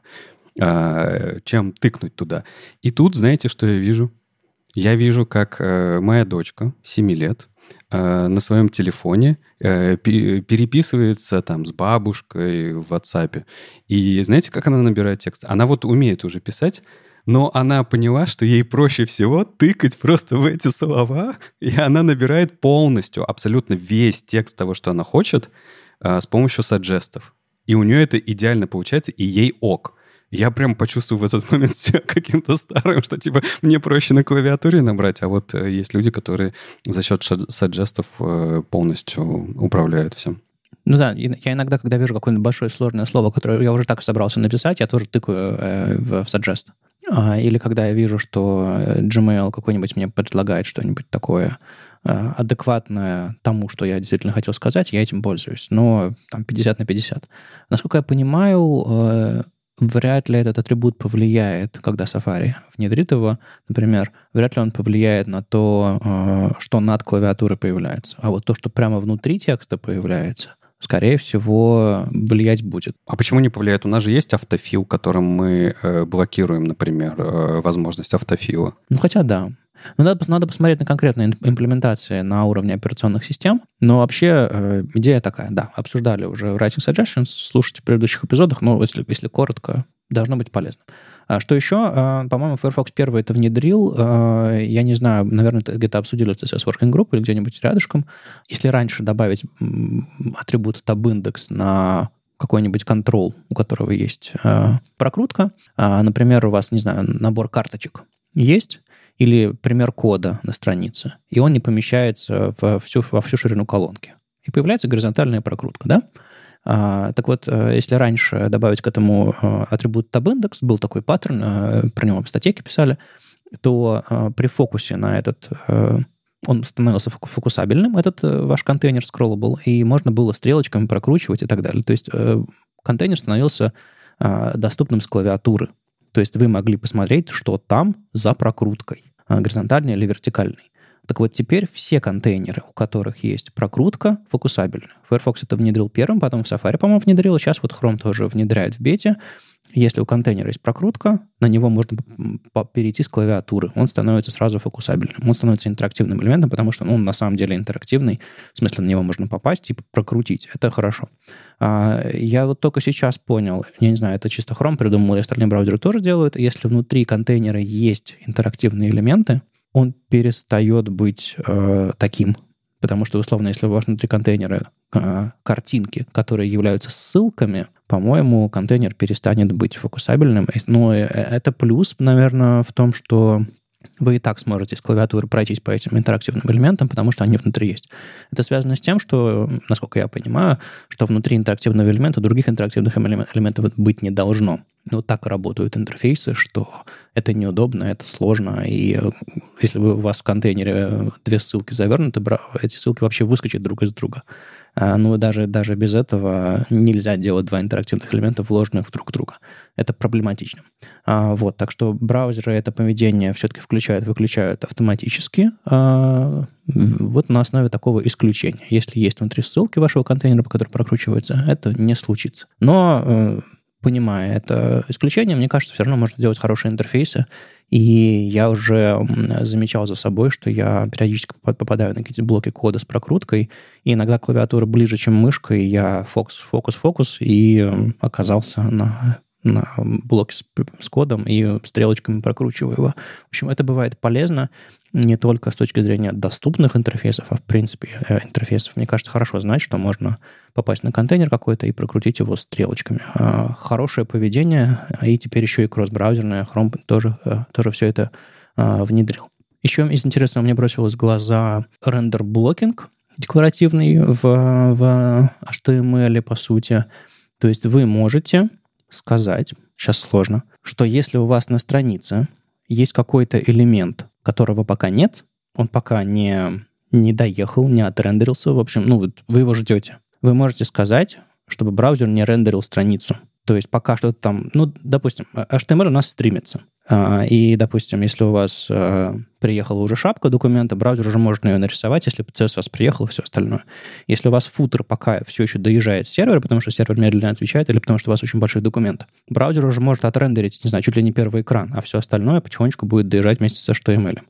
А, чем тыкнуть туда. И тут, знаете, что я вижу? Я вижу, как э, моя дочка, 7 лет, э, на своем телефоне э, переписывается там с бабушкой в WhatsApp. И знаете, как она набирает текст? Она вот умеет уже писать, но она поняла, что ей проще всего тыкать просто в эти слова, и она набирает полностью, абсолютно весь текст того, что она хочет, с помощью саджестов. И у нее это идеально получается, и ей ок я прям почувствую в этот момент себя каким-то старым, что типа мне проще на клавиатуре набрать, а вот э, есть люди, которые за счет саджестов э, полностью управляют всем. Ну да, я иногда, когда вижу какое-нибудь большое сложное слово, которое я уже так собрался написать, я тоже тыкаю э, в, в а, или когда я вижу, что э, Gmail какой-нибудь мне предлагает что-нибудь такое э, адекватное тому, что я действительно хотел сказать, я этим пользуюсь. Но там 50 на 50. Насколько я понимаю, э, вряд ли этот атрибут повлияет, когда Safari внедрит его, например, вряд ли он повлияет на то, э, что над клавиатурой появляется. А вот то, что прямо внутри текста появляется, скорее всего, влиять будет. А почему не повлияет? У нас же есть автофил, которым мы э, блокируем, например, э, возможность автофила. Ну, хотя да. Но ну, надо, надо посмотреть на конкретные имплементации на уровне операционных систем. Но вообще э, идея такая, да, обсуждали уже Writing Suggestions, слушайте в предыдущих эпизодах, но если, если коротко, должно быть полезно. А что еще? Э, по-моему, Firefox первый это внедрил. Э, я не знаю, наверное, это где-то обсудили это с Working Group или где-нибудь рядышком. Если раньше добавить атрибут tabindex на какой-нибудь контрол, у которого есть э, прокрутка, э, например, у вас, не знаю, набор карточек есть, или пример кода на странице, и он не помещается во всю, во всю ширину колонки. И появляется горизонтальная прокрутка, да? А, так вот, э, если раньше добавить к этому э, атрибут tabindex был такой паттерн, э, про него в статейке писали, то при фокусе на этот... он становился фокусабельным, этот ваш контейнер scrollable, и можно было стрелочками прокручивать и так далее. То есть контейнер становился доступным с клавиатуры. То есть вы могли посмотреть, что там за прокруткой. А, горизонтальный или вертикальный. Так вот, теперь все контейнеры, у которых есть прокрутка, фокусабельны. Firefox это внедрил первым, потом Safari, по-моему, внедрил, сейчас вот Chrome тоже внедряет в бете. Если у контейнера есть прокрутка, на него можно перейти с клавиатуры. Он становится сразу фокусабельным. Он становится интерактивным элементом, потому что ну, он на самом деле интерактивный. В смысле, на него можно попасть и прокрутить. Это хорошо. А, я вот только сейчас понял, я не знаю, это чисто Chrome придумал, и остальные браузеры тоже делают. Если внутри контейнера есть интерактивные элементы, он перестает быть э, таким. Потому что, условно, если у вас внутри контейнера э, картинки, которые являются ссылками, по-моему, контейнер перестанет быть фокусабельным. Но ну, э, это плюс, наверное, в том, что вы и так сможете с клавиатуры пройтись по этим интерактивным элементам, потому что они внутри есть. Это связано с тем, что, насколько я понимаю, что внутри интерактивного элемента других интерактивных элементов быть не должно. Но так работают интерфейсы, что это неудобно, это сложно, и э, если у вас в контейнере э, две ссылки завернуты, эти ссылки вообще выскочат друг из друга. А, но ну, даже, даже без этого нельзя делать два интерактивных элемента, вложенных друг в друга. Это проблематично. А, вот, так что браузеры это поведение все-таки включают-выключают автоматически, а, вот на основе такого исключения. Если есть внутри ссылки вашего контейнера, по которой прокручивается, это не случится. Но э, понимая это исключение, мне кажется, все равно можно делать хорошие интерфейсы. И я уже замечал за собой, что я периодически попадаю на какие-то блоки кода с прокруткой, и иногда клавиатура ближе, чем мышка, и я фокус, фокус, фокус, и оказался на на блок с, с кодом и стрелочками прокручиваю его. В общем, это бывает полезно не только с точки зрения доступных интерфейсов, а в принципе э, интерфейсов. Мне кажется, хорошо знать, что можно попасть на контейнер какой-то и прокрутить его стрелочками. А, хорошее поведение, и теперь еще и кросс-браузерное. Chrome тоже, э, тоже все это а, внедрил. Еще из интересного мне бросилось в глаза рендер-блокинг декларативный в, в HTML, по сути. То есть вы можете сказать, сейчас сложно, что если у вас на странице есть какой-то элемент, которого пока нет, он пока не, не доехал, не отрендерился, в общем, ну, вот вы его ждете. Вы можете сказать, чтобы браузер не рендерил страницу. То есть пока что-то там, ну, допустим, а, HTML у нас стримится. А, и, допустим, если у вас э, приехала уже шапка документа, браузер уже может ее нарисовать, если процесс у вас приехал и все остальное. Если у вас футер пока все еще доезжает с сервера, потому что сервер медленно отвечает, или потому что у вас очень большой документ, браузер уже может отрендерить, не знаю, чуть ли не первый экран, а все остальное потихонечку будет доезжать вместе с HTML.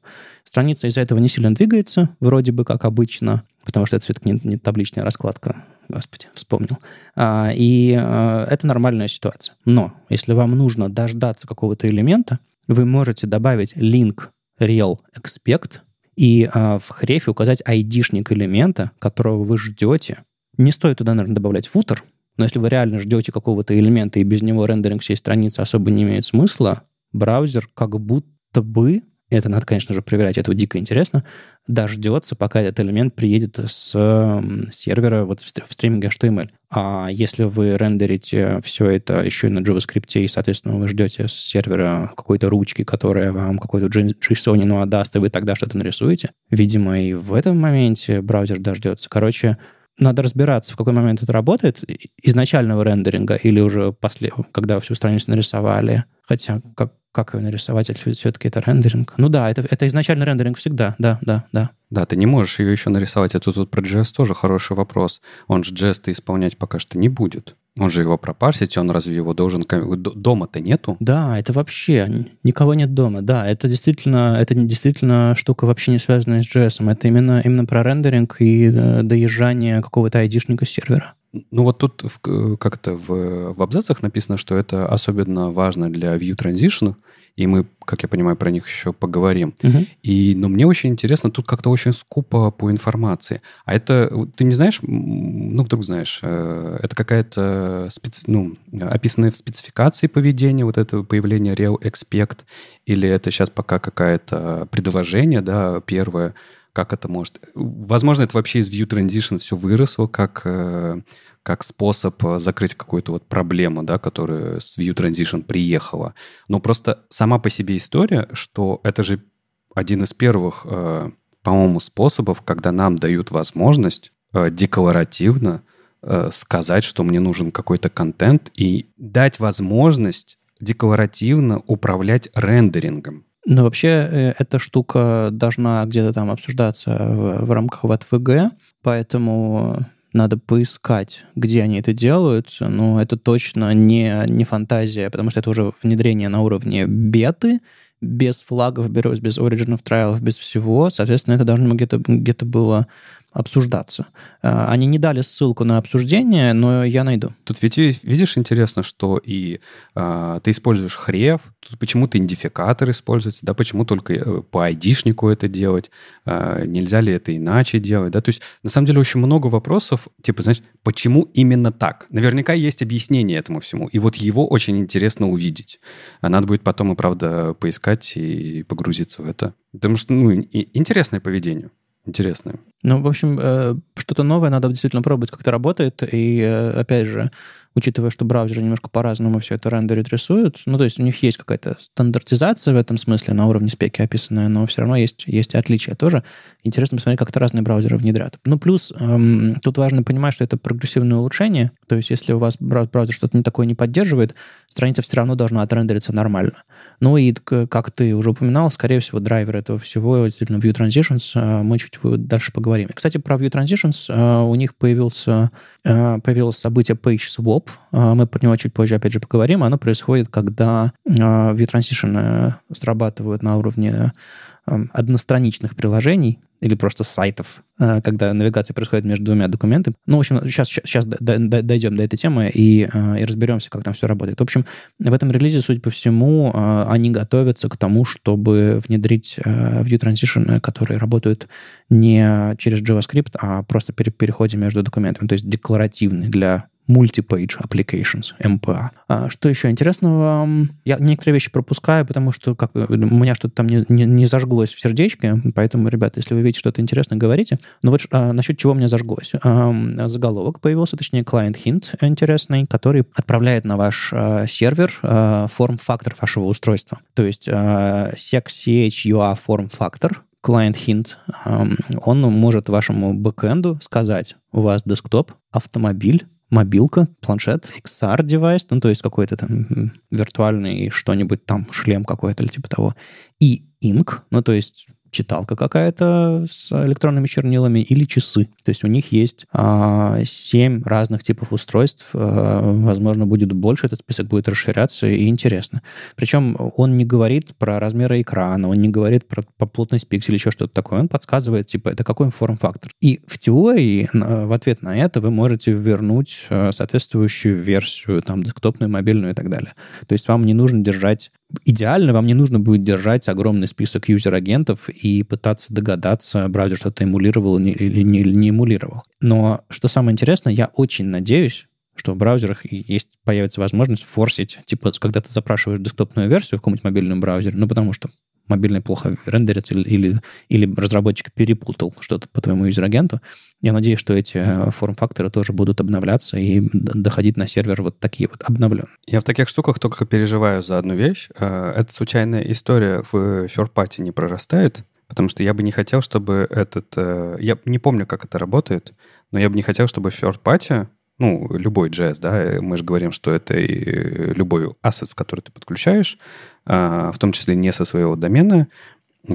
Страница из-за этого не сильно двигается, вроде бы как обычно, потому что это все-таки не, не табличная раскладка, господи, вспомнил. А, и а, это нормальная ситуация. Но если вам нужно дождаться какого-то элемента, вы можете добавить link real expect и а, в хрефе указать айдишник элемента, которого вы ждете. Не стоит туда, наверное, добавлять футер, но если вы реально ждете какого-то элемента и без него рендеринг всей страницы особо не имеет смысла, браузер как будто бы это надо, конечно же, проверять, это вот дико интересно, дождется, пока этот элемент приедет с сервера вот в стриминге HTML. А если вы рендерите все это еще и на JavaScript, и, соответственно, вы ждете с сервера какой-то ручки, которая вам какой-то JSON ну, отдаст, и вы тогда что-то нарисуете, видимо, и в этом моменте браузер дождется. Короче, надо разбираться, в какой момент это работает, изначального рендеринга или уже после, когда всю страницу нарисовали. Хотя, как, как ее нарисовать, если все-таки это рендеринг? Ну да, это, это изначально рендеринг всегда, да, да, да. Да, ты не можешь ее еще нарисовать. А тут вот про JS тоже хороший вопрос. Он же JS-то исполнять пока что не будет. Он же его пропарсить, он разве его должен... Дома-то нету? Да, это вообще... Никого нет дома, да. Это действительно, это действительно штука вообще не связанная с JS. Это именно, именно про рендеринг и э, доезжание какого-то айдишника сервера. Ну вот тут э, как-то в, в абзацах написано, что это особенно важно для view transition, и мы, как я понимаю, про них еще поговорим. Угу. И, но мне очень интересно, тут как-то очень скупо по информации. А это, ты не знаешь, ну вдруг знаешь, э, это какая-то специ... ну, описанная в спецификации поведения, вот это появление real expect, или это сейчас пока какое-то предложение, да, первое, как это может... Возможно, это вообще из View Transition все выросло как, э, как способ э, закрыть какую-то вот проблему, да, которая с View Transition приехала. Но просто сама по себе история, что это же один из первых, э, по-моему, способов, когда нам дают возможность декларативно сказать, что мне нужен какой-то контент и дать возможность декларативно управлять рендерингом. Но вообще э, эта штука должна где-то там обсуждаться в, в рамках ВТВГ, поэтому надо поискать, где они это делают, но это точно не, не фантазия, потому что это уже внедрение на уровне беты, без флагов, без, без origin без всего. Соответственно, это должно где-то где было обсуждаться. А, они не дали ссылку на обсуждение, но я найду. Тут ведь видишь интересно, что и э, ты используешь хрев, тут почему-то идентификатор используется, да, почему только э, по айдишнику это делать, э, нельзя ли это иначе делать, да, то есть на самом деле очень много вопросов, типа, знаешь, почему именно так? Наверняка есть объяснение этому всему, и вот его очень интересно увидеть. Надо будет потом и правда поискать и погрузиться в это, потому что ну, интересное поведение интересные. Ну, в общем, э, что-то новое надо действительно пробовать, как это работает. И, э, опять же, учитывая, что браузеры немножко по-разному все это рендерит, рисуют. Ну, то есть у них есть какая-то стандартизация в этом смысле на уровне спеки описанная, но все равно есть, есть отличия тоже. Интересно посмотреть, как это разные браузеры внедрят. Ну, плюс эм, тут важно понимать, что это прогрессивное улучшение. То есть если у вас браузер что-то не такое не поддерживает, страница все равно должна отрендериться нормально. Ну и, как ты уже упоминал, скорее всего, драйвер этого всего, действительно, View Transitions, э, мы чуть дальше поговорим. кстати, про View Transitions э, у них появился Э, появилось событие PageSwap. Э, мы про него чуть позже, опять же, поговорим. Оно происходит, когда э, view срабатывают на уровне Эм, одностраничных приложений или просто сайтов, э, когда навигация происходит между двумя документами. Ну, в общем, сейчас, сейчас дойдем до этой темы и, э, и разберемся, как там все работает. В общем, в этом релизе, судя по всему, э, они готовятся к тому, чтобы внедрить View Transition, которые работают не через JavaScript, а просто при переходе между документами, то есть декларативный для Multi-Page Applications, MPA. А что еще интересного? Я некоторые вещи пропускаю, потому что как, э, у меня что-то там не, не, не зажглось в сердечке, поэтому, ребята, если вы видите что-то интересное, говорите. Но ну вот а, насчет чего мне зажглось. А, заголовок появился, точнее, client hint интересный, который отправляет на ваш а, сервер а, форм-фактор вашего устройства. То есть а, sec.ch.ua форм-фактор, client hint, он может вашему бэкэнду сказать, у вас десктоп, автомобиль, мобилка, планшет, XR-девайс, ну, то есть какой-то там виртуальный что-нибудь там, шлем какой-то или типа того, и инк, ну, то есть читалка какая-то с электронными чернилами или часы. То есть у них есть а, 7 разных типов устройств. А, возможно, будет больше, этот список будет расширяться и интересно. Причем он не говорит про размеры экрана, он не говорит про, по плотность пикселей еще что-то такое. Он подсказывает, типа, это какой форм-фактор. И в теории в ответ на это вы можете вернуть э, соответствующую версию, там, десктопную, мобильную и так далее. То есть вам не нужно держать идеально вам не нужно будет держать огромный список юзер-агентов и пытаться догадаться, браузер что-то эмулировал или не, не эмулировал. Но что самое интересное, я очень надеюсь, что в браузерах есть, появится возможность форсить, типа, когда ты запрашиваешь десктопную версию в каком-нибудь мобильном браузере, ну, потому что мобильный плохо рендерится или, или, или разработчик перепутал что-то по твоему юзер-агенту. Я надеюсь, что эти э, форм-факторы тоже будут обновляться и доходить на сервер вот такие вот обновленные. Я в таких штуках только переживаю за одну вещь. Э, эта случайная история в ферпате не прорастает, потому что я бы не хотел, чтобы этот... Э, я не помню, как это работает, но я бы не хотел, чтобы в ферпате ну, любой JS, да, э, мы же говорим, что это и э, любой ассет, который ты подключаешь, а, в том числе не со своего домена, э,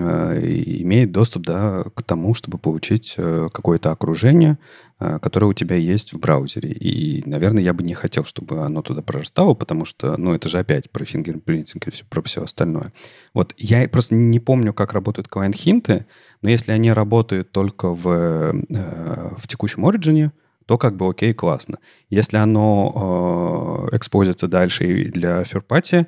имеет доступ да, к тому, чтобы получить какое-то окружение, которое у тебя есть в браузере. И, наверное, я бы не хотел, чтобы оно туда прорастало, потому что, ну, это же опять про фингерпринтинг и все, про все остальное. Вот я просто не помню, как работают клиент-хинты, но если они работают только в, в текущем оригине, то как бы окей, классно. Если оно э, экспозится дальше для ферпати,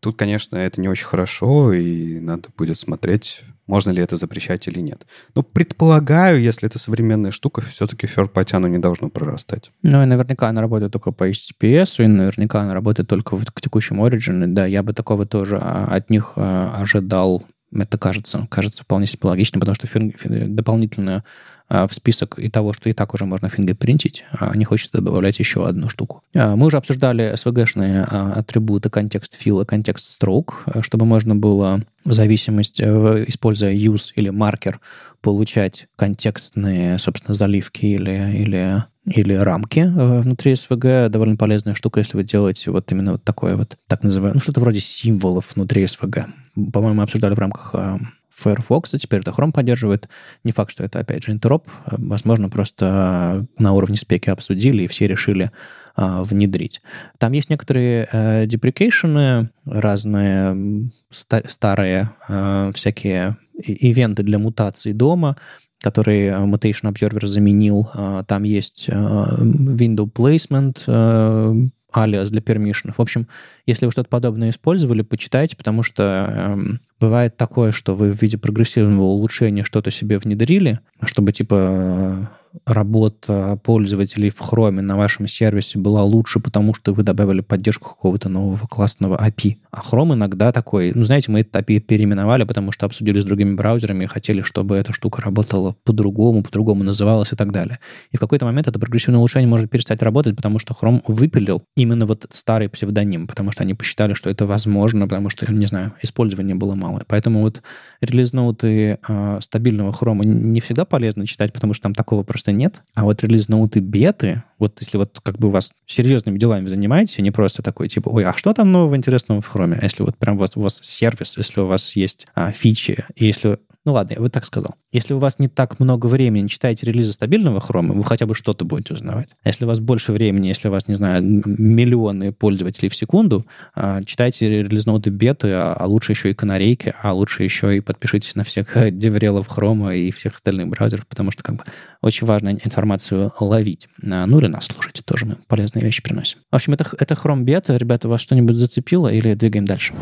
тут, конечно, это не очень хорошо, и надо будет смотреть, можно ли это запрещать или нет. Но предполагаю, если это современная штука, все-таки ферпати оно не должно прорастать. Ну и наверняка она работает только по HTTPS, и наверняка она работает только в текущем Origin. Да, я бы такого тоже а, от них а, ожидал это кажется, кажется вполне себе логично, потому что фин, фин, дополнительно а, в список и того, что и так уже можно фингерпринтить, а не хочется добавлять еще одну штуку. А, мы уже обсуждали SVG-шные а, атрибуты контекст фила, контекст stroke, а, чтобы можно было в зависимости, используя use или маркер, получать контекстные, собственно, заливки или, или или рамки э, внутри SVG довольно полезная штука, если вы делаете вот именно вот такое вот, так называемое, ну, что-то вроде символов внутри SVG По-моему, мы обсуждали в рамках э, Firefox, а теперь это Chrome поддерживает. Не факт, что это, опять же, интероп. Э, возможно, просто на уровне спеки обсудили, и все решили внедрить. Там есть некоторые э, деприкейшены, разные ста- старые э, всякие ивенты для мутации дома, который э, Mutation Observer заменил. Э, там есть э, window placement, alias для permission. В общем, если вы что-то подобное использовали, почитайте, потому что эм, бывает такое, что вы в виде прогрессивного улучшения что-то себе внедрили, чтобы типа работа пользователей в Chrome на вашем сервисе была лучше, потому что вы добавили поддержку какого-то нового классного API. А Chrome иногда такой, ну, знаете, мы этот API переименовали, потому что обсудили с другими браузерами и хотели, чтобы эта штука работала по-другому, по-другому называлась и так далее. И в какой-то момент это прогрессивное улучшение может перестать работать, потому что Chrome выпилил именно вот старый псевдоним, потому что они посчитали, что это возможно, потому что, не знаю, использования было мало. Поэтому вот релизноуты э, стабильного Chrome не всегда полезно читать, потому что там такого просто что нет. А вот релиз ноуты беты вот если вот как бы у вас серьезными делами занимаетесь, а не просто такой типа, ой, а что там нового интересного в хроме? А если вот прям у вас у вас сервис, если у вас есть а, фичи, и если ну ладно, я вот так сказал. Если у вас не так много времени, читаете релизы стабильного хрома, вы хотя бы что-то будете узнавать. А если у вас больше времени, если у вас, не знаю, миллионы пользователей в секунду, а, читайте релизноуты беты, а, а лучше еще и канарейки, а лучше еще и подпишитесь на всех э, деврелов хрома и всех остальных браузеров, потому что как бы очень важно информацию ловить. Ну или нас слушайте, тоже мы полезные вещи приносим. В общем, это, это Chrome Beta. Ребята, вас что-нибудь зацепило или двигаем дальше?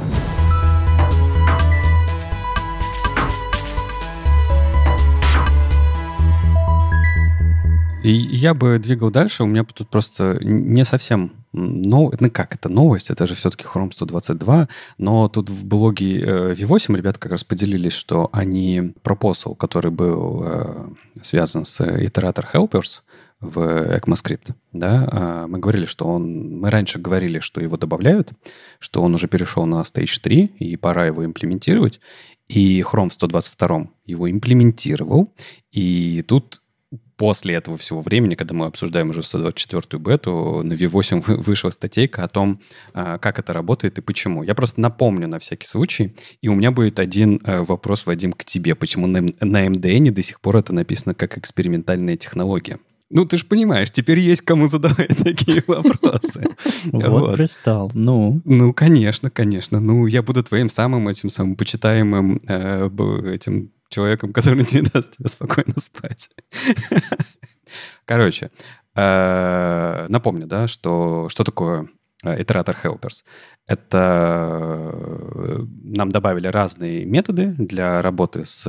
И я бы двигал дальше. У меня тут просто не совсем но, ну как, это новость, это же все-таки Chrome 122, но тут в блоге э, V8 ребята как раз поделились, что они пропосл, который был э, связан с э, Iterator Helpers, в ECMAScript. Да? А, мы говорили, что он... Мы раньше говорили, что его добавляют, что он уже перешел на Stage 3, и пора его имплементировать. И Chrome в 122 его имплементировал. И тут после этого всего времени, когда мы обсуждаем уже 124-ю бету, на V8 вышла статейка о том, а, как это работает и почему. Я просто напомню на всякий случай, и у меня будет один э, вопрос, Вадим, к тебе. Почему на MDN до сих пор это написано как экспериментальная технология? Ну, ты же понимаешь, теперь есть кому задавать такие вопросы. Вот пристал, ну. Ну, конечно, конечно. Ну, я буду твоим самым этим самым почитаемым э, этим человеком, который не даст тебе спокойно спать. Короче, э, напомню, да, что, что такое э, итератор helpers. Это нам добавили разные методы для работы с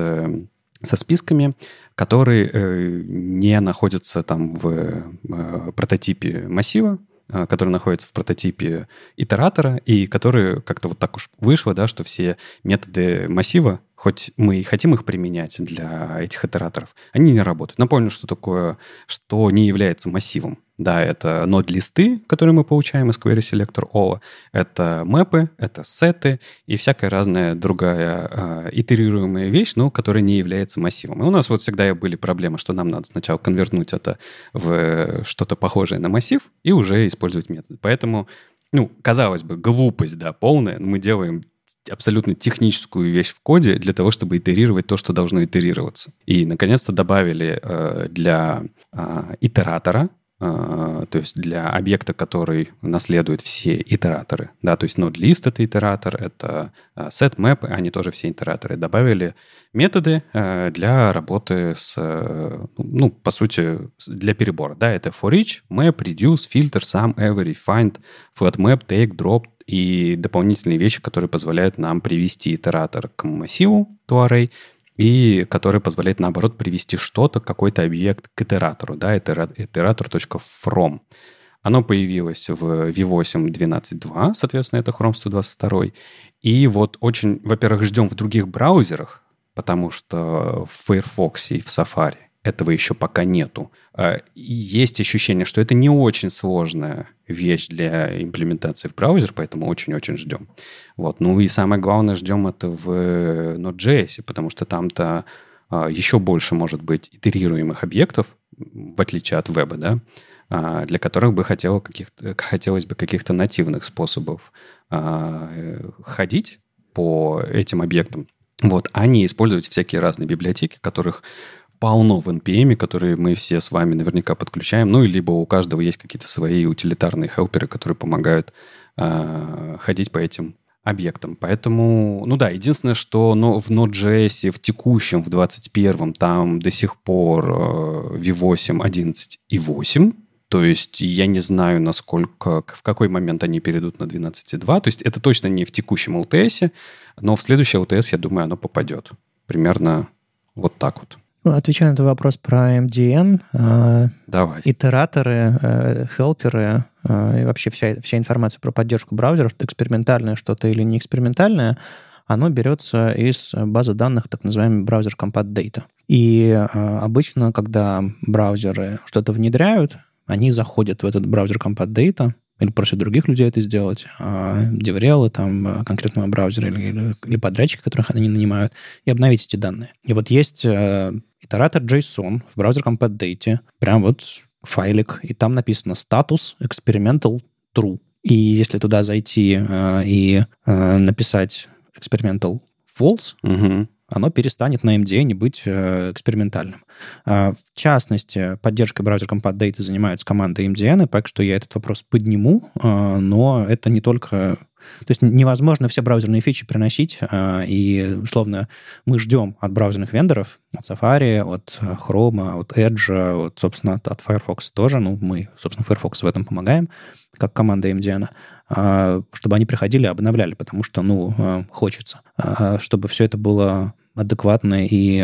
со списками, которые э, не находятся там в э, прототипе массива, э, которые находятся в прототипе итератора, и которые как-то вот так уж вышло, да, что все методы массива хоть мы и хотим их применять для этих итераторов, они не работают. Напомню, что такое, что не является массивом. Да, это нод-листы, которые мы получаем из query selector OLA, это мэпы, это сеты и всякая разная другая э, итерируемая вещь, но которая не является массивом. И у нас вот всегда были проблемы, что нам надо сначала конвертнуть это в что-то похожее на массив и уже использовать метод. Поэтому ну, казалось бы, глупость, да, полная. Мы делаем абсолютно техническую вещь в коде для того, чтобы итерировать то, что должно итерироваться. И, наконец-то, добавили э, для а, э, итератора то есть для объекта, который наследует все итераторы, да, то есть Node-лист это итератор, это SetMap, э, они тоже все итераторы, добавили методы э, для работы с, э, ну, по сути, для перебора, да, это for each, map, reduce, filter, sum, every, find, flatmap, take, drop, и дополнительные вещи, которые позволяют нам привести итератор к массиву to array, и которые позволяют наоборот, привести что-то, какой-то объект к итератору, да, итератор.from. Оно появилось в V8 12.2, соответственно, это Chrome 122. И вот очень, во-первых, ждем в других браузерах, потому что в Firefox и в Safari этого еще пока нету. А, есть ощущение, что это не очень сложная вещь для имплементации в браузер, поэтому очень-очень ждем. Вот. Ну и самое главное, ждем это в э, Node.js, потому что там-то а, еще больше может быть итерируемых объектов, в отличие от веба, да, а, для которых бы хотело каких хотелось бы каких-то нативных способов э, ходить по этим объектам. Вот, а не использовать всякие разные библиотеки, которых полно в NPM, которые мы все с вами наверняка подключаем, ну, либо у каждого есть какие-то свои утилитарные хелперы, которые помогают э, ходить по этим объектам. Поэтому, ну да, единственное, что но в Node.js, в текущем, в 21-м, там до сих пор э, V8, 11 и 8, то есть я не знаю, насколько, в какой момент они перейдут на 12.2. То есть это точно не в текущем LTS, но в следующий LTS, я думаю, оно попадет. Примерно вот так вот. Ну, отвечаю на твой вопрос про MDN. А, Давай. Итераторы, э, хелперы а, и вообще вся, вся информация про поддержку браузеров, экспериментальное что-то или не экспериментальное, оно берется из базы данных так называемой браузер Compat Data. И а, обычно, когда браузеры что-то внедряют, они заходят в этот браузер Compat Data, или просят других людей это сделать, а DevRel, там, а, конкретного браузера или, или, подрядчика, которых они нанимают, и обновить эти данные. И вот есть э, итератор JSON в браузер Compat прям вот файлик, и там написано статус experimental true. И если туда зайти э, и э, написать experimental false, угу оно перестанет на MDN быть э, экспериментальным. А, в частности, поддержкой браузер Compat Data занимаются команды MDN, так что я этот вопрос подниму, а, но это не только... То есть невозможно все браузерные фичи приносить, а, и, условно, мы ждем от браузерных вендоров, от Safari, от Chrome, от Edge, от, собственно, от, от Firefox тоже, ну, мы, собственно, Firefox в этом помогаем, как команда MDN, чтобы они приходили, обновляли, потому что, ну, э, хочется, чтобы все это было адекватные и э,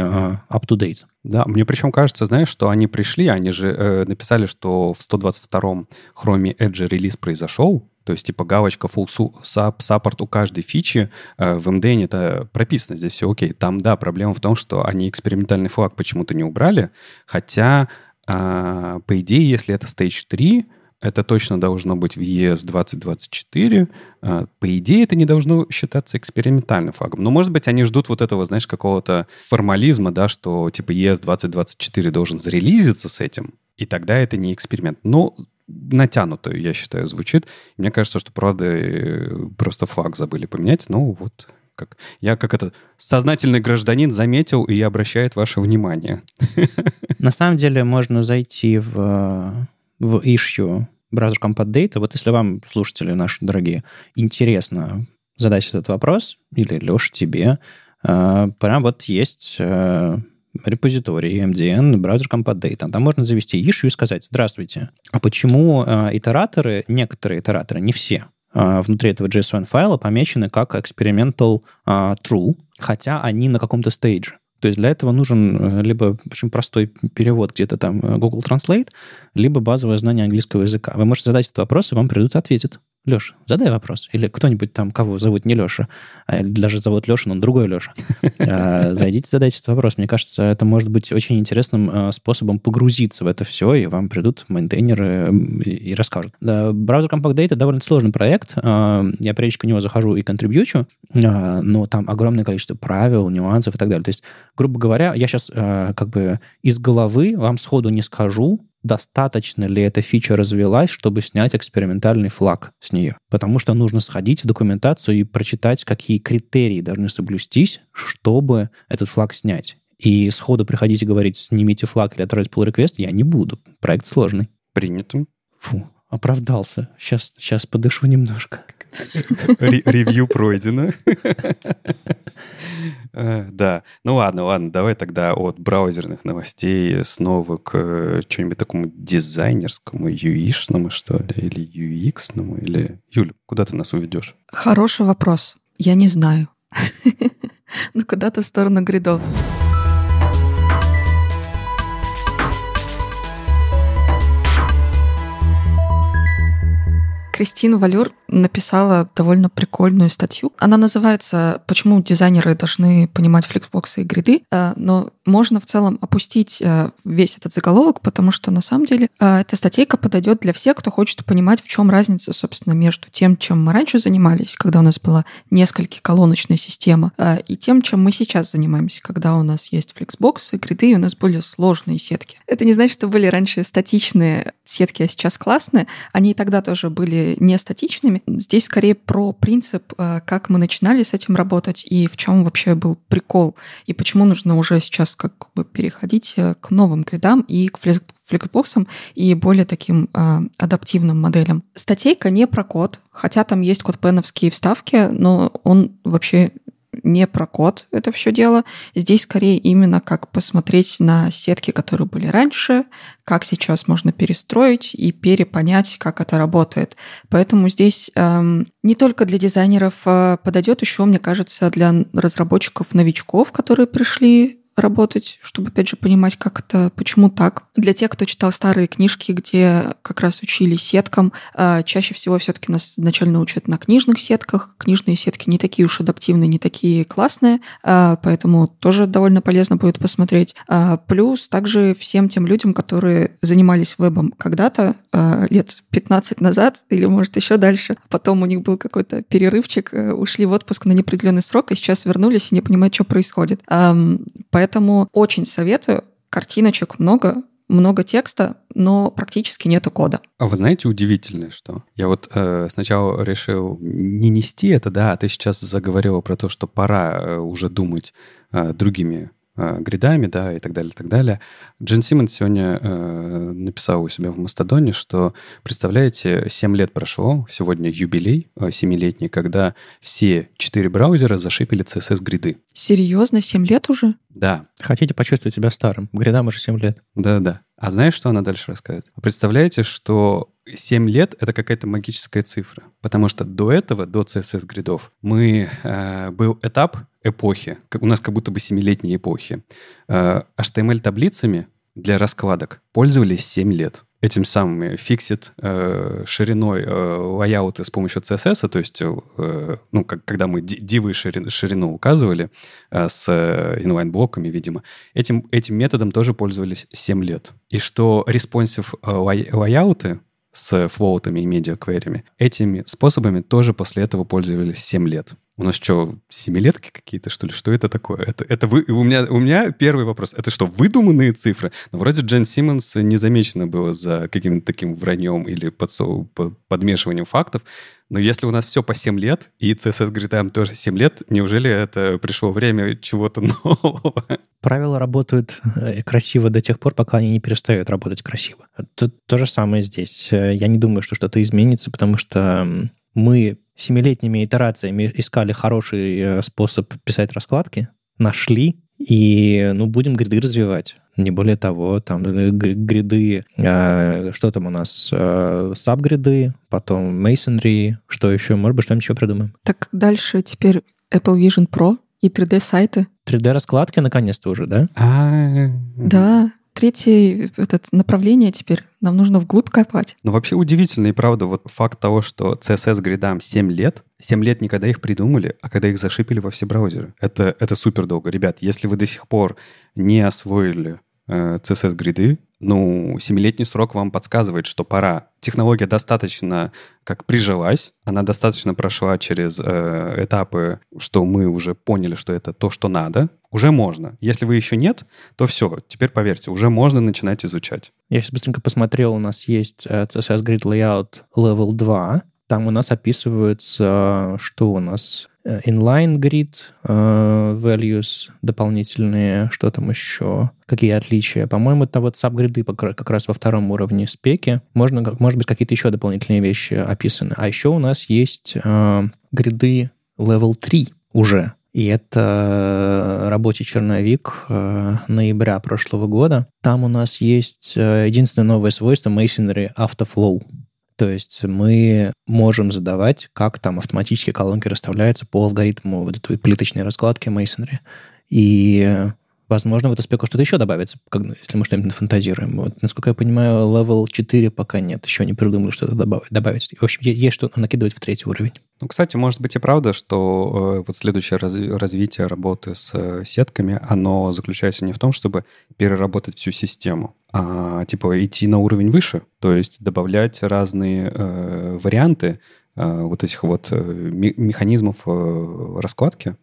up-to-date. Да, мне причем кажется, знаешь, что они пришли, они же э, написали, что в 122-м Chrome Edge релиз произошел, то есть типа галочка full support у каждой фичи э, в MDN это прописано, здесь все окей. Там, да, проблема в том, что они экспериментальный флаг почему-то не убрали, хотя, э, по идее, если это Stage 3, это точно должно быть в ЕС 2024. А, по идее, это не должно считаться экспериментальным флагом. Но, может быть, они ждут вот этого, знаешь, какого-то формализма, да, что типа ЕС 2024 должен зарелизиться с этим, и тогда это не эксперимент. Но натянуто, я считаю, звучит. Мне кажется, что, правда, э, просто флаг забыли поменять, но ну, вот как я как это сознательный гражданин заметил и обращает ваше внимание. На самом деле можно зайти в э, в ищу браузер Compat Data. Вот если вам, слушатели наши дорогие, интересно задать этот вопрос, или, Леш, тебе, э, прям вот есть э, репозиторий MDN, браузер Compat Data. Там можно завести issue и сказать, здравствуйте, а почему э, итераторы, некоторые итераторы, не все, э, внутри этого JSON-файла помечены как experimental э, true, хотя они на каком-то стейдже. То есть для этого нужен э, либо очень простой перевод где-то там э, Google Translate, либо базовое знание английского языка. Вы можете задать этот вопрос, и вам придут и ответят. Леша, задай вопрос. Или кто-нибудь там, кого зовут не Леша, а даже зовут Леша, но другой Леша. А, зайдите, задайте этот вопрос. Мне кажется, это может быть очень интересным а, способом погрузиться в это все, и вам придут мейнтейнеры и расскажут. Браузер Compact Data довольно сложный проект. А, я периодически в него захожу и контрибьючу, но там огромное количество правил, нюансов и так далее. То есть, грубо говоря, я сейчас как бы из головы вам сходу не скажу, достаточно ли эта фича развелась, чтобы снять экспериментальный флаг с нее. Потому что нужно сходить в документацию и прочитать, какие критерии должны соблюстись, чтобы этот флаг снять. И сходу приходить и говорить, снимите флаг или отправить pull request, я не буду. Проект сложный. Принято. Фу, оправдался. Сейчас, сейчас подышу немножко. Ревью пройдено. Э, да. Ну ладно, ладно, давай тогда от браузерных новостей снова к э, чему-нибудь такому дизайнерскому, ui что ли, или ux или... Юль, куда ты нас уведешь? Хороший вопрос. Я не знаю. Ну куда-то в сторону гридов. Кристин Валюр написала довольно прикольную статью. Она называется «Почему дизайнеры должны понимать фликсбоксы и гриды?», э, но можно в целом опустить э, весь этот заголовок, потому что на самом деле э, эта статейка подойдет для всех, кто хочет понимать, в чем разница, собственно, между тем, чем мы раньше занимались, когда у нас была несколько колоночная система, э, и тем, чем мы сейчас занимаемся, когда у нас есть флексбоксы, гриды, и у нас более сложные сетки. Это не значит, что были раньше статичные сетки, а сейчас классные. Они и тогда тоже были не статичными. Здесь скорее про принцип, как мы начинали с этим работать и в чем вообще был прикол, и почему нужно уже сейчас как бы переходить э, к новым гридам и к флексбоксам и более таким э, адаптивным моделям. Статейка не про код, хотя там есть код пеновские вставки, но он вообще не про код это все дело. Здесь скорее именно как посмотреть на сетки, которые были раньше, как сейчас можно перестроить и перепонять, как это работает. Поэтому здесь эм, не только для дизайнеров э, подойдет, еще, мне кажется, для разработчиков-новичков, которые пришли работать, чтобы, опять же, понимать, как это, почему так. Для тех, кто читал старые книжки, где как раз учили сеткам, а, чаще всего все таки нас начально учат на книжных сетках. Книжные сетки не такие уж адаптивные, не такие классные, а, поэтому тоже довольно полезно будет посмотреть. А, плюс также всем тем людям, которые занимались вебом когда-то, лет 15 назад или, может, еще дальше, потом у них был какой-то перерывчик, э, ушли в отпуск на неопределенный срок, и сейчас вернулись и не понимают, что происходит. Поэтому Поэтому очень советую. Картиночек много, много текста, но практически нету кода. А вы знаете удивительное, что я вот э, сначала решил не нести это, да, а ты сейчас заговорила про то, что пора э, уже думать э, другими э, гридами, да, и так далее, и так далее. Джин Симмонс сегодня э, написал у себя в Мастодоне, что, представляете, 7 лет прошло, сегодня юбилей э, 7-летний, когда все четыре браузера зашипели CSS-гриды. Серьезно, 7 лет уже? Да. Хотите почувствовать себя старым? Гридам уже 7 лет. Да-да. А знаешь, что она дальше расскажет? Представляете, что 7 лет — это какая-то магическая цифра, потому что до этого, до CSS-гридов, мы, э, был этап, эпохи, у нас как будто бы семилетние эпохи, э, HTML-таблицами для раскладок пользовались 7 лет. Этим самым фиксит э, шириной э, лайауты с помощью CSS, то есть, э, ну, как, когда мы дивы ширину, ширину указывали э, с инлайн-блоками, видимо, этим, этим методом тоже пользовались 7 лет. И что responsive э, лай, лайауты с флоутами и медиакверями, этими способами тоже после этого пользовались 7 лет. У нас что, семилетки какие-то, что ли? Что это такое? Это, это вы, у, меня, у меня первый вопрос. Это что, выдуманные цифры? Но ну, вроде Джен Симмонс не замечено было за каким-то таким враньем или подсов, подмешиванием фактов. Но если у нас все по 7 лет, и CSS говорит, тоже 7 лет, неужели это пришло время чего-то нового? Правила работают э, красиво до тех пор, пока они не перестают работать красиво. Тут то же самое здесь. Э, я не думаю, что что-то изменится, потому что мы семилетними итерациями искали хороший э, способ писать раскладки, нашли, и, ну, будем гриды развивать. Не более того, там гриды, э, а, что там у нас, э, сабгриды, потом masonry, что еще, может быть, что-нибудь еще придумаем. Так дальше теперь Apple Vision Pro и 3D-сайты. 3D-раскладки наконец-то уже, да? А, да третье это направление теперь. Нам нужно вглубь копать. Ну, вообще удивительно и правда вот факт того, что CSS гридам 7 лет. 7 лет не когда их придумали, а когда их зашипили во все браузеры. Это, это супер долго. Ребят, если вы до сих пор не освоили CSS-гриды, э, ну, семилетний срок вам подсказывает, что пора. Технология достаточно как прижилась, она достаточно прошла через э, этапы, что мы уже поняли, что это то, что надо. Уже можно. Если вы еще нет, то все, теперь поверьте, уже можно начинать изучать. Я сейчас быстренько посмотрел, у нас есть CSS Grid Layout Level 2, там у нас описывается, что у нас э, inline grid э, values дополнительные, что там еще, какие отличия. По-моему, это вот сабгриды как раз во втором уровне спеки. Можно, может быть, какие-то еще дополнительные вещи описаны. А еще у нас есть э, гриды level 3 уже. И это рабочий черновик э, ноября прошлого года. Там у нас есть единственное новое свойство Masonry Autoflow. То есть мы можем задавать, как там автоматически колонки расставляются по алгоритму вот этой плиточной раскладки Masonry. И Возможно, в эту спеку что-то еще добавится, как, ну, если мы что-нибудь фантазируем. Вот, насколько я понимаю, level 4 пока нет. Еще не придумали что-то добавить. добавить. В общем, есть что накидывать в третий уровень. Ну, кстати, может быть и правда, что э, вот следующее раз, развитие работы с э, сетками, оно заключается не в том, чтобы переработать всю систему, а типа идти на уровень выше, то есть добавлять разные э, варианты э, вот этих вот э, механизмов э, раскладки,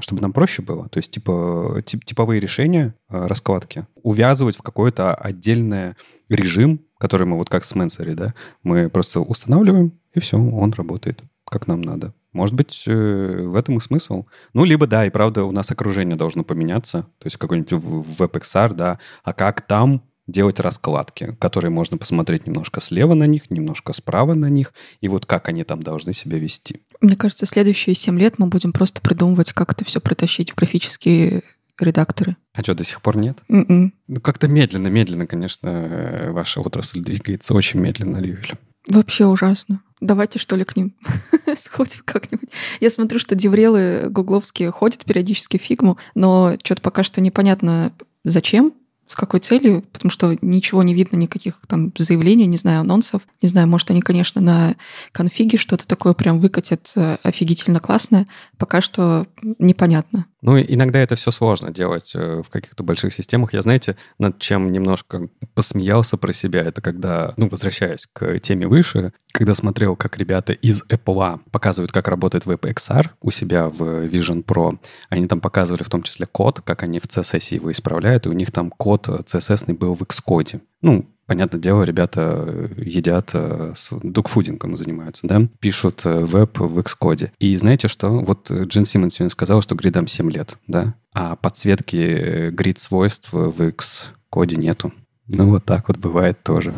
чтобы нам проще было. То есть типа тип, типовые решения раскладки увязывать в какой-то отдельный режим, который мы вот как с менсори, да, мы просто устанавливаем, и все, он работает как нам надо. Может быть, э, в этом и смысл. Ну, либо, да, и правда, у нас окружение должно поменяться. То есть какой-нибудь WebXR, да. А как там делать раскладки, которые можно посмотреть немножко слева на них, немножко справа на них, и вот как они там должны себя вести. Мне кажется, следующие семь лет мы будем просто придумывать, как это все протащить в графические редакторы. А что, до сих пор нет? Mm-mm. М-м. Ну, как-то медленно, медленно, конечно, э, ваша отрасль двигается, очень медленно, Ливель. Вообще ужасно. Давайте, что ли, к ним сходим как-нибудь. Я смотрю, что деврелы гугловские ходят периодически в фигму, но что-то пока что непонятно, зачем с какой целью, потому что ничего не видно, никаких там заявлений, не знаю, анонсов. Не знаю, может, они, конечно, на конфиге что-то такое прям выкатят э, офигительно классное. Пока что непонятно. Ну, иногда это все сложно делать э, в каких-то больших системах. Я, знаете, над чем немножко посмеялся про себя, это когда, ну, возвращаясь к теме выше, когда смотрел, как ребята из Apple показывают, как работает WebXR у себя в Vision Pro, они там показывали в том числе код, как они в CSS его исправляют, и у них там код код CSS был в Xcode. Ну, понятное дело, ребята э, едят, э, с докфудингом занимаются, да, пишут э, веб в Xcode. И знаете что? Вот Джин Симмон сегодня сказал, что гридам 7 лет, да, а подсветки грид-свойств в Xcode нету. Ну, вот так вот бывает тоже.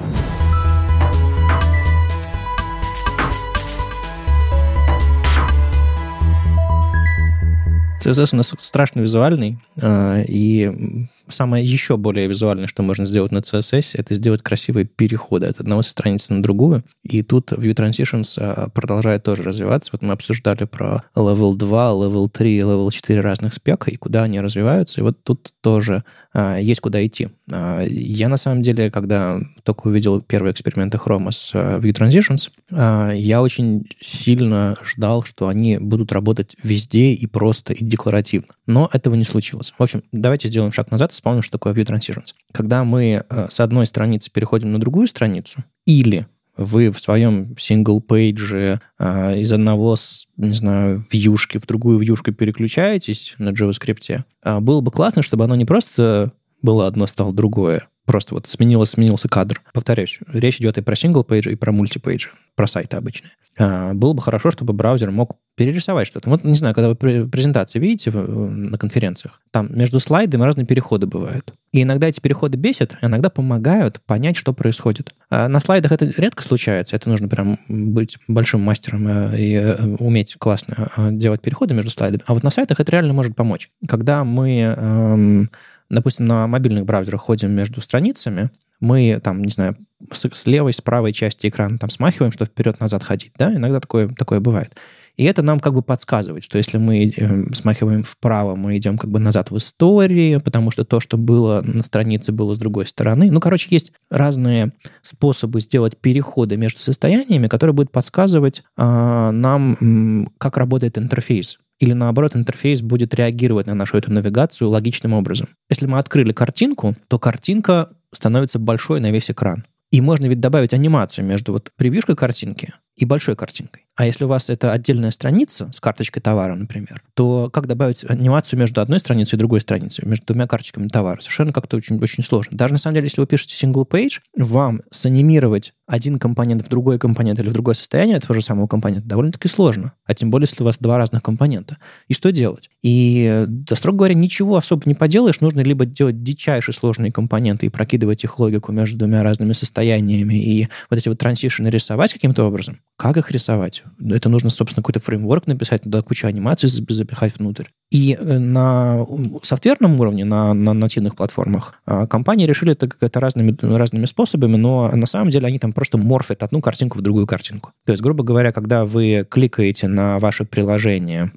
CSS у нас страшно визуальный, и самое еще более визуальное, что можно сделать на CSS, это сделать красивые переходы от одного страницы на другую. И тут View Transitions а, продолжает тоже развиваться. Вот мы обсуждали про Level 2, Level 3, Level 4 разных спек, и куда они развиваются. И вот тут тоже а, есть куда идти. А, я на самом деле, когда только увидел первые эксперименты Chrome с а, View Transitions, а, я очень сильно ждал, что они будут работать везде и просто, и декларативно. Но этого не случилось. В общем, давайте сделаем шаг назад Вспомним, что такое view transitions. Когда мы э, с одной страницы переходим на другую страницу, или вы в своем сингл-пейдже э, из одного, не знаю, вьюшки в другую вьюшку переключаетесь на JavaScript, э, было бы классно, чтобы оно не просто было одно, стало другое, Просто вот сменилось, сменился кадр. Повторяюсь, речь идет и про сингл-пейджи, и про мультипейджи, про сайты обычные. А, было бы хорошо, чтобы браузер мог перерисовать что-то. Вот, не знаю, когда вы презентации видите на конференциях, там между слайдами разные переходы бывают. И иногда эти переходы бесят, а иногда помогают понять, что происходит. А на слайдах это редко случается, это нужно прям быть большим мастером э, и э, уметь классно э, делать переходы между слайдами. А вот на сайтах это реально может помочь. Когда мы эм, допустим, на мобильных браузерах ходим между страницами, мы там, не знаю, с, с левой, с правой части экрана там смахиваем, что вперед-назад ходить, да, иногда такое, такое бывает. И это нам как бы подсказывает, что если мы эм, смахиваем вправо, мы идем как бы назад в истории, потому что то, что было на странице, было с другой стороны. Ну, короче, есть разные способы сделать переходы между состояниями, которые будут подсказывать э, нам, как работает интерфейс или наоборот интерфейс будет реагировать на нашу эту навигацию логичным образом. Если мы открыли картинку, то картинка становится большой на весь экран. И можно ведь добавить анимацию между вот превьюшкой картинки и большой картинкой. А если у вас это отдельная страница с карточкой товара, например, то как добавить анимацию между одной страницей и другой страницей, между двумя карточками товара? Совершенно как-то очень, очень сложно. Даже на самом деле, если вы пишете single page, вам санимировать один компонент в другой компонент или в другое состояние этого же самого компонента довольно-таки сложно. А тем более, если у вас два разных компонента. И что делать? И, да, строго говоря, ничего особо не поделаешь. Нужно либо делать дичайшие сложные компоненты и прокидывать их логику между двумя разными состояниями и вот эти вот трансишины рисовать каким-то образом. Как их рисовать? Ну, это нужно, собственно, какой-то фреймворк написать, туда кучу анимаций запихать внутрь. И э, на софтверном уровне, на, на нативных платформах, а, компании решили это как-то разными, разными способами, но на самом деле они там просто морфят одну картинку в другую картинку. То есть, грубо говоря, когда вы кликаете на ваше приложение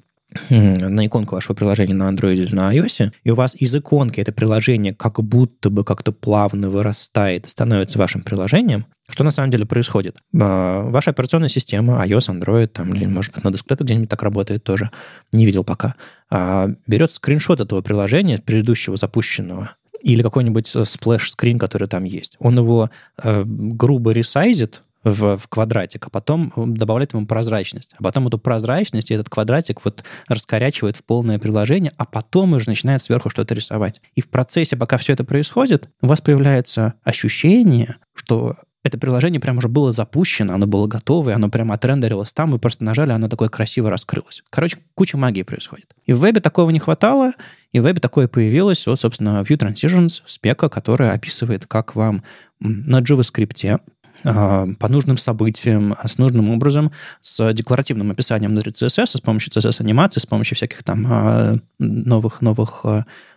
на иконку вашего приложения на Android или на iOS, и у вас из иконки это приложение как будто бы как-то плавно вырастает, становится вашим приложением, что на самом деле происходит? А, ваша операционная система, iOS, Android, там, или, может быть, на десктопе где-нибудь так работает тоже, не видел пока, а, берет скриншот этого приложения, предыдущего запущенного, или какой-нибудь э, сплэш-скрин, который там есть. Он его э, грубо ресайзит, в, в квадратик, а потом добавляет ему прозрачность. А потом эту прозрачность и этот квадратик вот раскорячивает в полное приложение, а потом уже начинает сверху что-то рисовать. И в процессе, пока все это происходит, у вас появляется ощущение, что это приложение прям уже было запущено, оно было готово, и оно прямо отрендерилось там, вы просто нажали, оно такое красиво раскрылось. Короче, куча магии происходит. И в вебе такого не хватало, и в вебе такое появилось вот собственно, View Transitions спека, которая описывает, как вам на JavaScript а, по нужным событиям, а, с нужным образом, с декларативным описанием внутри CSS, с помощью CSS-анимации, с помощью всяких там а, новых-новых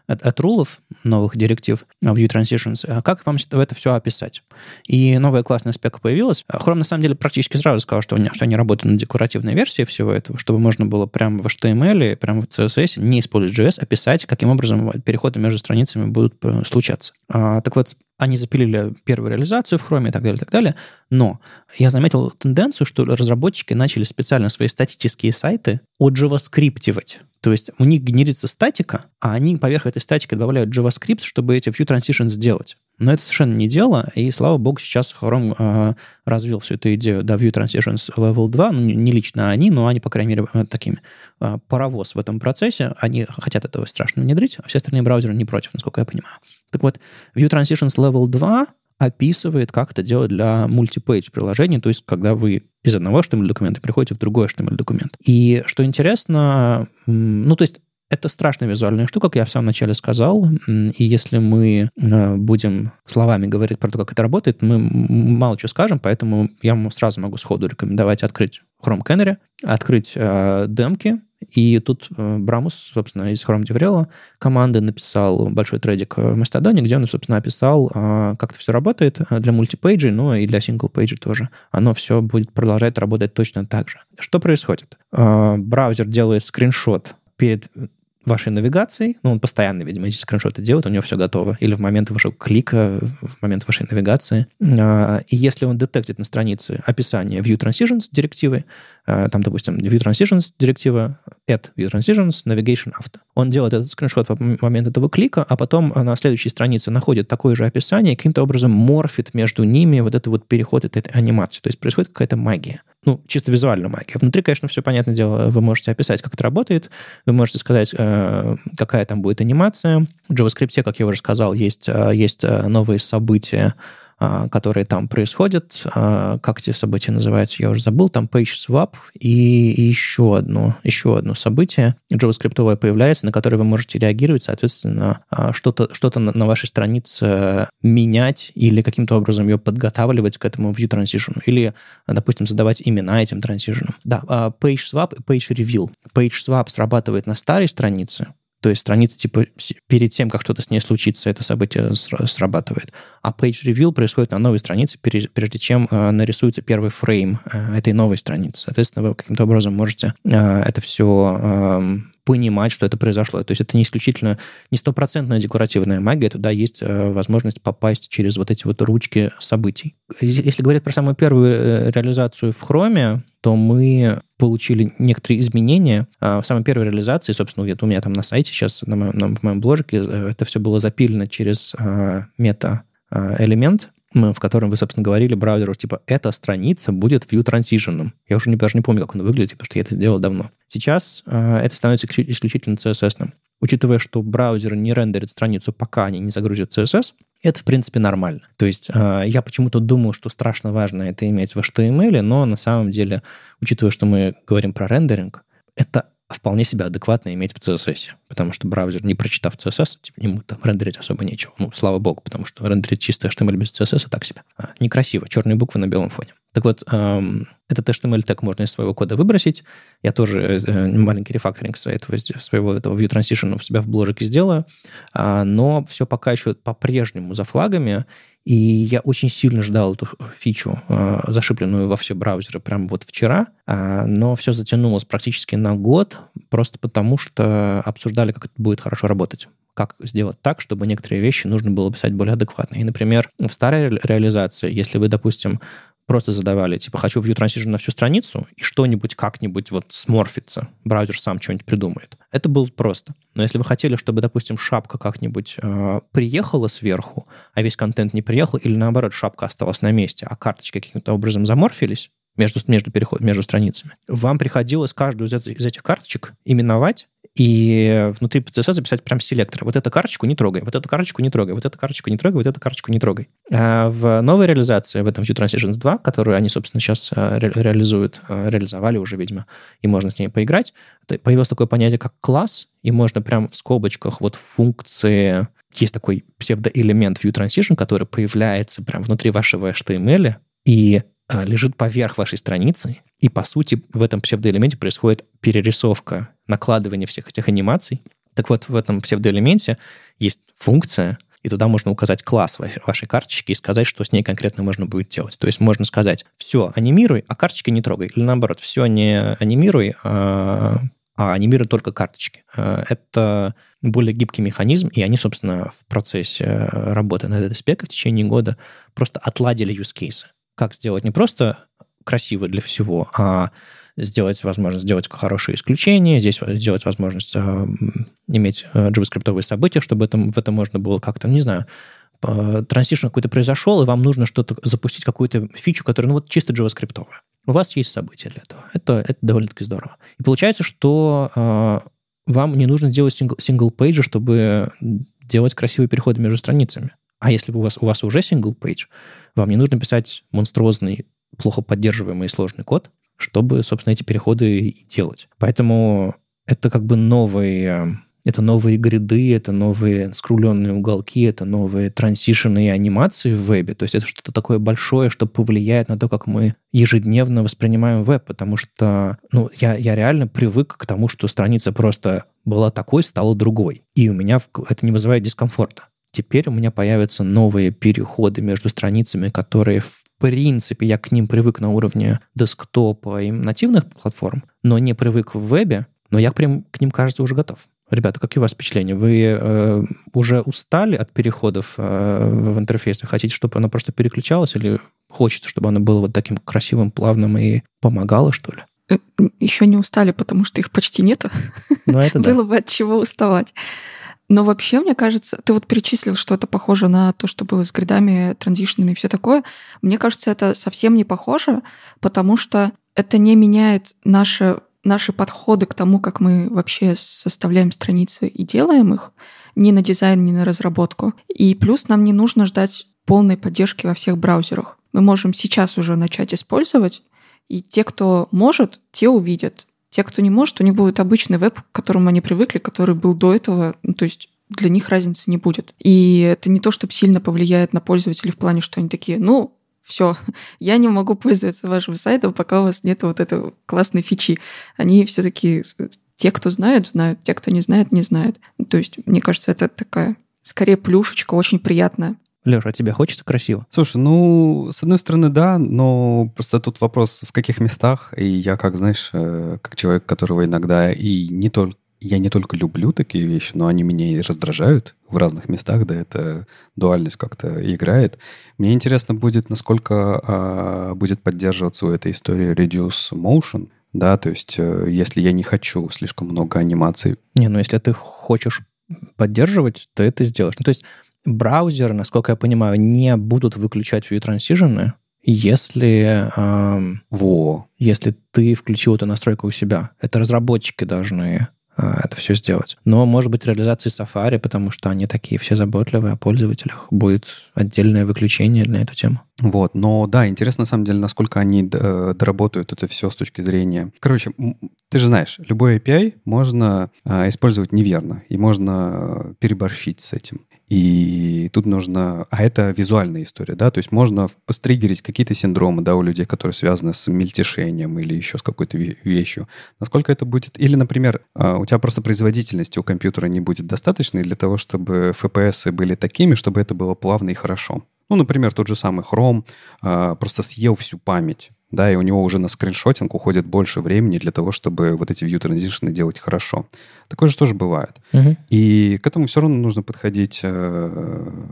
от, от рулов новых директив в Vue Transitions, а как вам это все описать? И новая классная спека появилась. А Chrome, на самом деле, практически сразу сказал, что, они, что они работают на декларативной версии всего этого, чтобы можно было прямо в HTML, прямо в CSS, не использовать JS, описать, а каким образом переходы между страницами будут э, случаться. А, так вот, они запилили первую реализацию в Chrome и так далее, и так далее. Но я заметил тенденцию, что разработчики начали специально свои статические сайты отживоскриптивать. То есть у них генерится статика, а они поверх этой статики добавляют JavaScript, чтобы эти view transitions сделать. Но это совершенно не дело, и слава богу, сейчас Chrome э, развил всю эту идею до View Transitions Level 2, ну, не лично они, но они, по крайней мере, э, такими э, паровоз в этом процессе, они хотят этого страшно внедрить, а все остальные браузеры не против, насколько я понимаю. Так вот, View Transitions Level 2 описывает, как это делать для мультипейдж приложений, то есть когда вы из одного HTML-документа переходите в другой HTML-документ. И что интересно, ну, то есть это страшная визуальная штука, как я в самом начале сказал. И если мы э, будем словами говорить про то, как это работает, мы мало что скажем, поэтому я вам сразу могу сходу рекомендовать открыть Chrome Canary, открыть э, демки, и тут э, Брамус, собственно, из Chrome DevRel команды написал большой трейдик э, в Мастодоне, где он, собственно, описал, как это все работает для мультипейджей, но ну и для сингл тоже. Оно все будет продолжать работать точно так же. Что происходит? Браузер делает скриншот перед вашей навигацией, ну, он постоянно, видимо, эти скриншоты делает, у него все готово, или в момент вашего клика, в момент вашей навигации. А, и если он детектит на странице описание View Transitions директивы, а, там, допустим, View Transitions директива at View Transitions Navigation After. Он делает этот скриншот в момент этого клика, а потом э, на следующей странице находит такое же описание и каким-то образом морфит между ними вот этот вот переход этой анимации. То есть происходит какая-то магия ну, чисто визуально магия. Внутри, конечно, все, понятное дело, вы можете описать, как это работает, вы можете сказать, э, какая там будет анимация. В JavaScript, как я уже сказал, есть, э, есть новые события, а, которые там происходят. А, как эти события называются, я уже забыл. Там PageSwap и, и еще одно, еще одно событие JavaScript появляется, на которое вы можете реагировать, соответственно, а, что-то что на вашей странице менять или каким-то образом ее подготавливать к этому view transition или, допустим, задавать имена этим transition. Да, PageSwap и PageReveal. PageSwap срабатывает на старой странице, то есть страница, типа, перед тем, как что-то с ней случится, это событие срабатывает. А page reveal происходит на новой странице, прежде чем э, нарисуется первый фрейм э, этой новой страницы. Соответственно, вы каким-то образом можете э, это все эм, понимать, что это произошло. То есть это не исключительно, не стопроцентная декоративная магия, туда есть э, возможность попасть через вот эти вот ручки событий. Если говорить про самую первую реализацию в Chrome, то мы получили некоторые изменения. А, в самой первой реализации, собственно, где-то у меня там на сайте сейчас, на моем, на, в моем бложике, э, это все было запилено через а, мета-элемент, а, в котором вы, собственно, говорили браузеру, типа, эта страница будет view transition. Я уже не, даже не помню, как он выглядит, потому что я это делал давно. Сейчас э, это становится исключительно CSS. -ным учитывая, что браузер не рендерит страницу, пока они не загрузят CSS, это, в принципе, нормально. То есть э, я почему-то думал, что страшно важно это иметь в HTML, но на самом деле, учитывая, что мы говорим про рендеринг, это а вполне себя адекватно иметь в CSS. Потому что браузер, не прочитав CSS, типа, ему там рендерить особо нечего. Ну, слава богу, потому что рендерить чисто HTML без CSS, а так себе. А, некрасиво, черные буквы на белом фоне. Так вот, эм, этот HTML так можно из своего кода выбросить. Я тоже э, маленький рефакторинг своего, своего этого view transition в себя в бложике сделаю. А, но все пока еще по-прежнему за флагами. И я очень сильно ждал эту фичу, э, а, зашипленную во все браузеры, прям вот вчера. Э, но все затянулось практически на год, просто потому что обсуждали, как это будет хорошо работать. Как сделать так, чтобы некоторые вещи нужно было писать более адекватно. И, например, в старой ре реализации, если вы, допустим, просто задавали, типа, хочу view transition на всю страницу, и что-нибудь как-нибудь вот сморфится, браузер сам что-нибудь придумает. Это было просто. Но если вы хотели, чтобы, допустим, шапка как-нибудь э, приехала сверху, а весь контент не приехал, или наоборот, шапка осталась на месте, а карточки каким-то образом заморфились, между, между, переход, между страницами. Вам приходилось каждую из, этих, из этих карточек именовать и внутри PCSS записать прям селектор. Вот эту карточку не трогай, вот эту карточку не трогай, вот эту карточку не трогай, вот эту карточку не трогай. А в новой реализации, в этом view Transitions 2, которую они, собственно, сейчас а, ре- реализуют, а, реализовали уже, видимо, и можно с ней поиграть, появилось такое понятие, как класс, и можно прям в скобочках вот функции... Есть такой псевдоэлемент view Transition, который появляется прям внутри вашего HTML, и а, лежит поверх вашей страницы, и, по сути, в этом псевдоэлементе происходит перерисовка, накладывание всех этих анимаций. Так вот, в этом псевдоэлементе есть функция, и туда можно указать класс вашей карточки и сказать, что с ней конкретно можно будет делать. То есть можно сказать, все, анимируй, а карточки не трогай. Или наоборот, все не анимируй, а, а анимируй только карточки. А, это более гибкий механизм, и они, собственно, в процессе э, работы над этой спекой в течение года просто отладили use cases как сделать не просто красиво для всего, а сделать возможность сделать хорошие исключения, здесь сделать возможность э, иметь э, а, JavaScript события, чтобы это, в это можно было как-то, не знаю, э, транзишн какой-то произошел, и вам нужно что-то запустить, какую-то фичу, которая, ну вот чисто JavaScript. У вас есть события для этого. Это, это довольно-таки здорово. И получается, что э, вам не нужно делать сингл, сингл-пейджи, чтобы делать красивые переходы между страницами. А если у вас, у вас уже сингл-пейдж, page вам не нужно писать монструозный, плохо поддерживаемый и сложный код, чтобы, собственно, эти переходы делать. Поэтому это как бы новые э, это новые гриды, это новые скругленные уголки, это новые трансишены и анимации в вебе. То есть это что-то такое большое, что повлияет на то, как мы ежедневно воспринимаем веб, потому что ну, я, я реально привык к тому, что страница просто была такой, стала другой. И у меня это не вызывает дискомфорта теперь у меня появятся новые переходы между страницами, которые в принципе я к ним привык на уровне десктопа и нативных платформ, но не привык в вебе, но я прям к ним, кажется, уже готов. Ребята, какие у вас впечатления? Вы э, уже устали от переходов э, в интерфейсе? Хотите, чтобы оно просто переключалось или хочется, чтобы оно было вот таким красивым, плавным и помогало, что ли? Э, Еще не устали, потому что их почти нет. Ну, было бы от чего уставать. Но вообще, мне кажется, ты вот перечислил, что это похоже на то, что было с гридами, транзишнами и все такое. Мне кажется, это совсем не похоже, потому что это не меняет наши наши подходы к тому, как мы вообще составляем страницы и делаем их, ни на дизайн, ни на разработку. И плюс нам не нужно ждать полной поддержки во всех браузерах. Мы можем сейчас уже начать использовать, и те, кто может, те увидят. Те, кто не может, у них будет обычный веб, к которому они привыкли, который был до этого. Ну, то есть для них разницы не будет. И это не то, чтобы сильно повлияет на пользователей в плане, что они такие, ну, все, я не могу пользоваться вашим сайтом, пока у вас нет вот этой классной фичи. Они все-таки те, кто знают, знают, те, кто не знает, не знают. Ну, то есть, мне кажется, это такая скорее плюшечка, очень приятная. Леша, а тебе хочется красиво? Слушай, ну, с одной стороны, да, но просто тут вопрос, в каких местах. И я, как, знаешь, э, как человек, которого иногда и не только я не только люблю такие вещи, но они меня и раздражают в разных местах, да, эта дуальность как-то играет. Мне интересно будет, насколько э, будет поддерживаться у этой истории reduce motion, да, то есть э, если я не хочу слишком много анимаций. Не, ну если ты хочешь поддерживать, то это сделаешь. Ну, то есть браузеры, насколько я понимаю, не будут выключать view transition, если, эм, Во. если ты включил эту настройку у себя. Это разработчики должны э, это все сделать. Но, может быть, реализации Safari, потому что они такие все заботливые о пользователях, будет отдельное выключение на эту тему. Вот, но да, интересно на самом деле, насколько они э, доработают это все с точки зрения... Короче, ты же знаешь, любой API можно э, использовать неверно, и можно э, переборщить с этим. И тут нужно... А это визуальная история, да? То есть можно постригерить какие-то синдромы, да, у людей, которые связаны с мельтешением или еще с какой-то вещью. Насколько это будет... Или, например, а, у тебя просто производительности у компьютера не будет достаточной для того, чтобы FPS были такими, чтобы это было плавно и хорошо. Ну, например, тот же самый Chrome а, просто съел всю память да, и у него уже на скриншотинг уходит больше времени для того, чтобы вот эти view транзишны делать хорошо. Такое же тоже бывает. Угу. И к этому все равно нужно подходить э,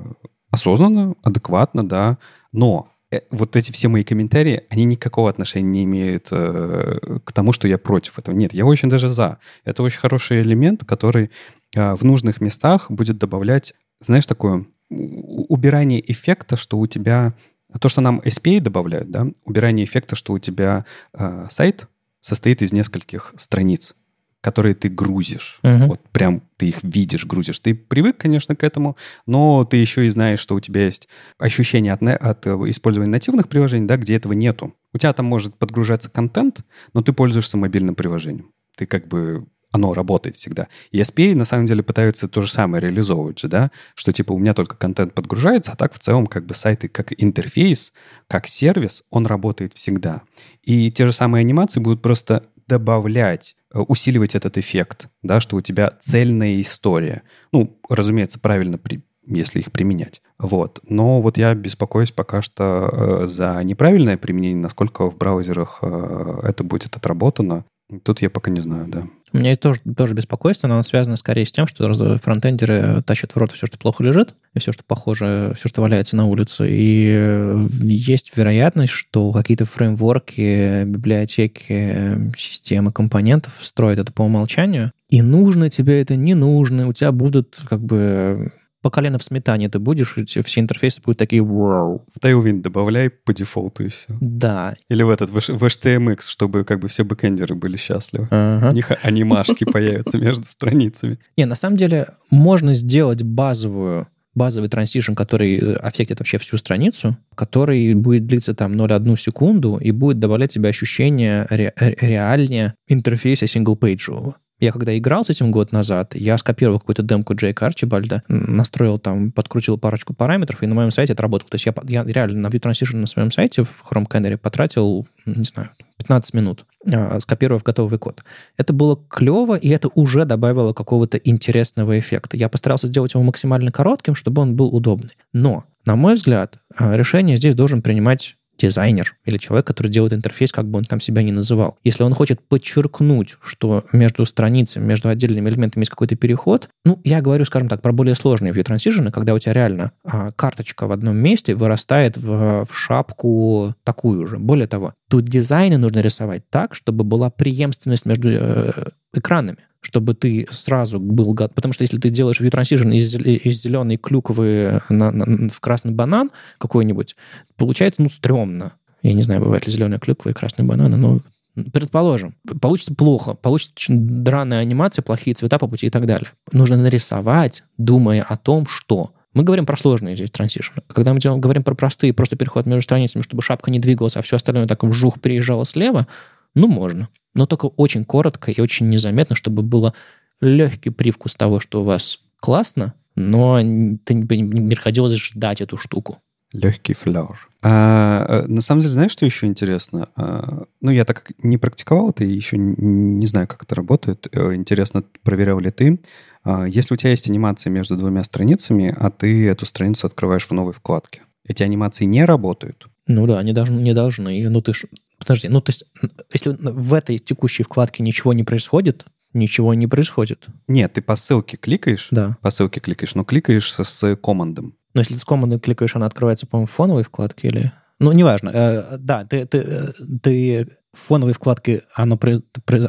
осознанно, адекватно, да, но э, вот эти все мои комментарии, они никакого отношения не имеют э, к тому, что я против этого. Нет, я очень даже за. Это очень хороший элемент, который э, в нужных местах будет добавлять, знаешь, такое убирание эффекта, что у тебя а то, что нам SPA добавляют, да, убирание эффекта, что у тебя э, сайт состоит из нескольких страниц, которые ты грузишь. Uh-huh. Вот прям ты их видишь, грузишь. Ты привык, конечно, к этому, но ты еще и знаешь, что у тебя есть ощущение от, от э, использования нативных приложений, да, где этого нету. У тебя там может подгружаться контент, но ты пользуешься мобильным приложением. Ты как бы оно работает всегда. И SPA на самом деле пытаются то же самое реализовывать же, да, что типа у меня только контент подгружается, а так в целом как бы сайты как интерфейс, как сервис, он работает всегда. И те же самые анимации будут просто добавлять, э, усиливать этот эффект, да, что у тебя цельная история. Ну, разумеется, правильно при, если их применять. Вот. Но вот я беспокоюсь пока что э, за неправильное применение, насколько в браузерах э, это будет отработано. Тут я пока не знаю, да. У меня есть тоже, тоже беспокойство, но оно связано скорее с тем, что э, фронтендеры э, тащат в рот все, что плохо лежит, и все, что похоже, все, что валяется на улице. И э, есть вероятность, что какие-то фреймворки, библиотеки, системы компонентов строят это по умолчанию. И нужно тебе это, не нужно, у тебя будут как бы по колено в сметане ты будешь, все интерфейсы будут такие В Tailwind добавляй по дефолту и все. Да. Или в этот, в, в HTMX, чтобы как бы все бэкендеры были счастливы. Ага. У них анимашки появятся между страницами. Не, на самом деле можно сделать базовую базовый транзишн, который э, аффектит вообще всю страницу, который будет длиться там 0,1 секунду и будет добавлять тебе ощущение ре- реальнее интерфейса сингл-пейджевого. Я когда играл с этим год назад, я скопировал какую-то демку Джейка Арчибальда, настроил там, подкрутил парочку параметров, и на моем сайте отработал. То есть я, я реально на Vue на своем сайте в Chrome Canary потратил, не знаю, 15 минут, а, скопировав готовый код. Это было клево, и это уже добавило какого-то интересного эффекта. Я постарался сделать его максимально коротким, чтобы он был удобный. Но, на мой взгляд, а, решение здесь должен принимать дизайнер или человек, который делает интерфейс, как бы он там себя ни называл. Если он хочет подчеркнуть, что между страницами, между отдельными элементами есть какой-то переход, ну, я говорю, скажем так, про более сложные view transition, когда у тебя реально а, карточка в одном месте вырастает в, в шапку такую же. Более того, тут дизайны нужно рисовать так, чтобы была преемственность между э, экранами чтобы ты сразу был готов. Потому что если ты делаешь view transition из, из зеленой клюквы на, на, в красный банан какой-нибудь, получается, ну, стрёмно. Я не знаю, бывает ли зеленая клюква и красный банан, но Предположим, получится плохо, получится драная анимация, плохие цвета по пути и так далее. Нужно нарисовать, думая о том, что мы говорим про сложные здесь трансишины. Когда мы делаем, говорим про простые, просто переход между страницами, чтобы шапка не двигалась, а все остальное так вжух переезжало слева, ну, можно но только очень коротко и очень незаметно, чтобы было легкий привкус того, что у вас классно, но ты не приходилось ждать эту штуку. Легкий флер. А, э, на самом деле, знаешь, что еще интересно? А, ну, я так не практиковал это и еще не знаю, как это работает. Э, интересно, проверял ли ты. А, если у тебя есть анимация между двумя страницами, а ты эту страницу открываешь в новой вкладке, эти анимации не работают. Ну да, они даже не должны. Ну ты ж, Подожди, ну то есть, если в этой текущей вкладке ничего не происходит, ничего не происходит. Нет, ты по ссылке кликаешь. Да. По ссылке кликаешь, но кликаешь с, с командом. Но ну, если с командой кликаешь, она открывается, по-моему, в фоновой вкладке или... Ну, неважно. Э, да, ты, ты, э, ты в фоновой вкладке оно,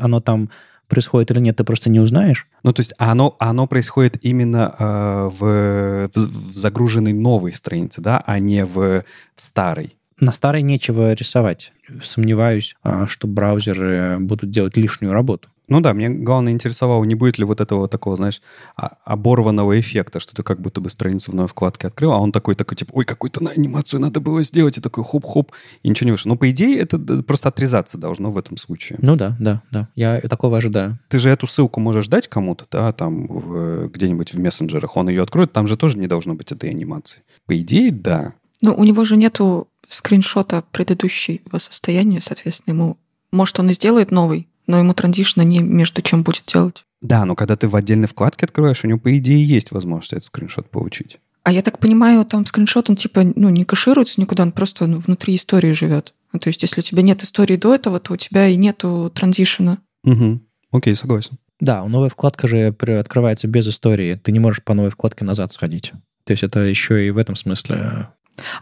оно там происходит или нет, ты просто не узнаешь. Ну, то есть а оно, а оно происходит именно э, в, в, в загруженной новой странице, да, а не в, в старой. На старой нечего рисовать. Сомневаюсь, а, что браузеры э, будут делать лишнюю работу. Ну да, мне главное интересовало, не будет ли вот этого такого, знаешь, а, оборванного эффекта, что ты как будто бы страницу в новой вкладке открыл, а он такой, такой, типа, ой, какую-то на анимацию надо было сделать, и такой хоп-хоп, и ничего не вышло. Но по идее это э, просто отрезаться должно в этом случае. Ну да, да, да, я такого ожидаю. Ты же эту ссылку можешь дать кому-то, да, там в, э, где-нибудь в мессенджерах, он ее откроет, там же тоже не должно быть этой анимации. По идее, да. ну у него же нету скриншота предыдущего состояния, соответственно, ему... Может, он и сделает новый, но ему транзишна не между чем будет делать. Да, но когда ты в отдельной вкладке открываешь, у него, по идее, есть возможность этот скриншот получить. А я так понимаю, там скриншот, он типа, ну, не кашируется никуда, он просто ну, внутри истории живет. Ну, то есть, если у тебя нет истории до этого, то у тебя и нету транзишена. Угу. Окей, согласен. Да, новая вкладка же открывается без истории. Ты не можешь по новой вкладке назад сходить. То есть это еще и в этом смысле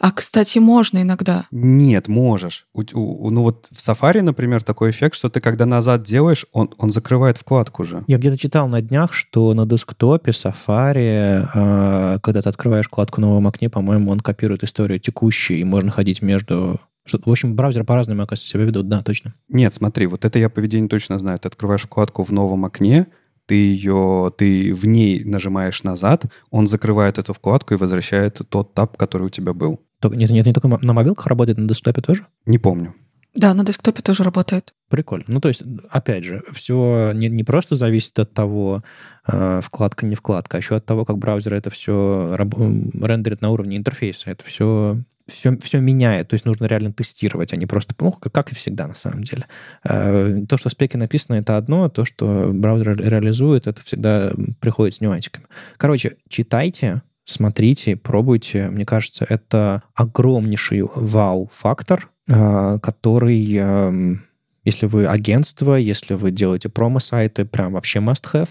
а, кстати, можно иногда. Нет, можешь. У, у, ну вот в Safari, например, такой эффект, что ты когда назад делаешь, он, он закрывает вкладку же. Я где-то читал на днях, что на десктопе Safari, э, когда ты открываешь вкладку в новом окне, по-моему, он копирует историю текущей и можно ходить между что, в общем, браузеры по-разному, оказывается, себя ведут, да, точно. Нет, смотри, вот это я поведение точно знаю. Ты открываешь вкладку в новом окне, ты ее, ты в ней нажимаешь назад, он закрывает эту вкладку и возвращает тот таб, который у тебя был. Только, нет, нет, не только на мобилках работает, на десктопе тоже? Не помню. Да, на десктопе тоже работает. Прикольно. Ну, то есть, опять же, все не, не просто зависит от того, э, вкладка, не вкладка, а еще от того, как браузер это все раб- рендерит на уровне интерфейса. Это все все, все меняет, то есть нужно реально тестировать, а не просто, ну, как и всегда на самом деле. Э, то, что в спеке написано, это одно, а то, что браузер реализует, это всегда приходит с нюансиками. Короче, читайте, смотрите, пробуйте. Мне кажется, это огромнейший вау-фактор, э, который, эм, если вы агентство, если вы делаете промо-сайты, прям вообще must-have,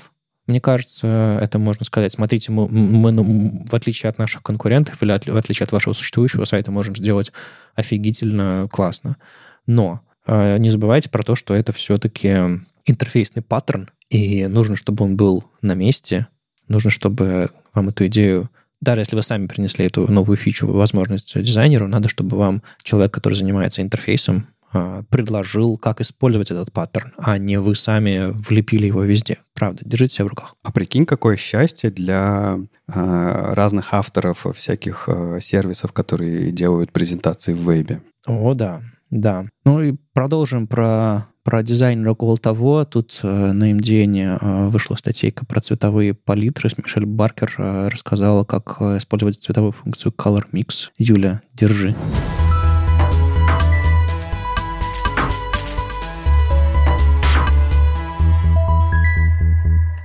мне кажется, это можно сказать. Смотрите, мы, мы ну, в отличие от наших конкурентов или от, в отличие от вашего существующего сайта можем сделать офигительно классно. Но э, не забывайте про то, что это все-таки интерфейсный паттерн, и нужно, чтобы он был на месте, нужно, чтобы вам эту идею даже если вы сами принесли эту новую фичу, возможность дизайнеру, надо, чтобы вам человек, который занимается интерфейсом, э, предложил, как использовать этот паттерн, а не вы сами влепили его везде. Правда, держите себя в руках. А прикинь, какое счастье для э, разных авторов всяких э, сервисов, которые делают презентации в вебе. О, да, да. Ну и продолжим про про дизайн около того. Тут э, на MDN э, вышла статейка про цветовые палитры. Мишель Баркер э, рассказала, как э, использовать цветовую функцию Color Mix. Юля, Держи.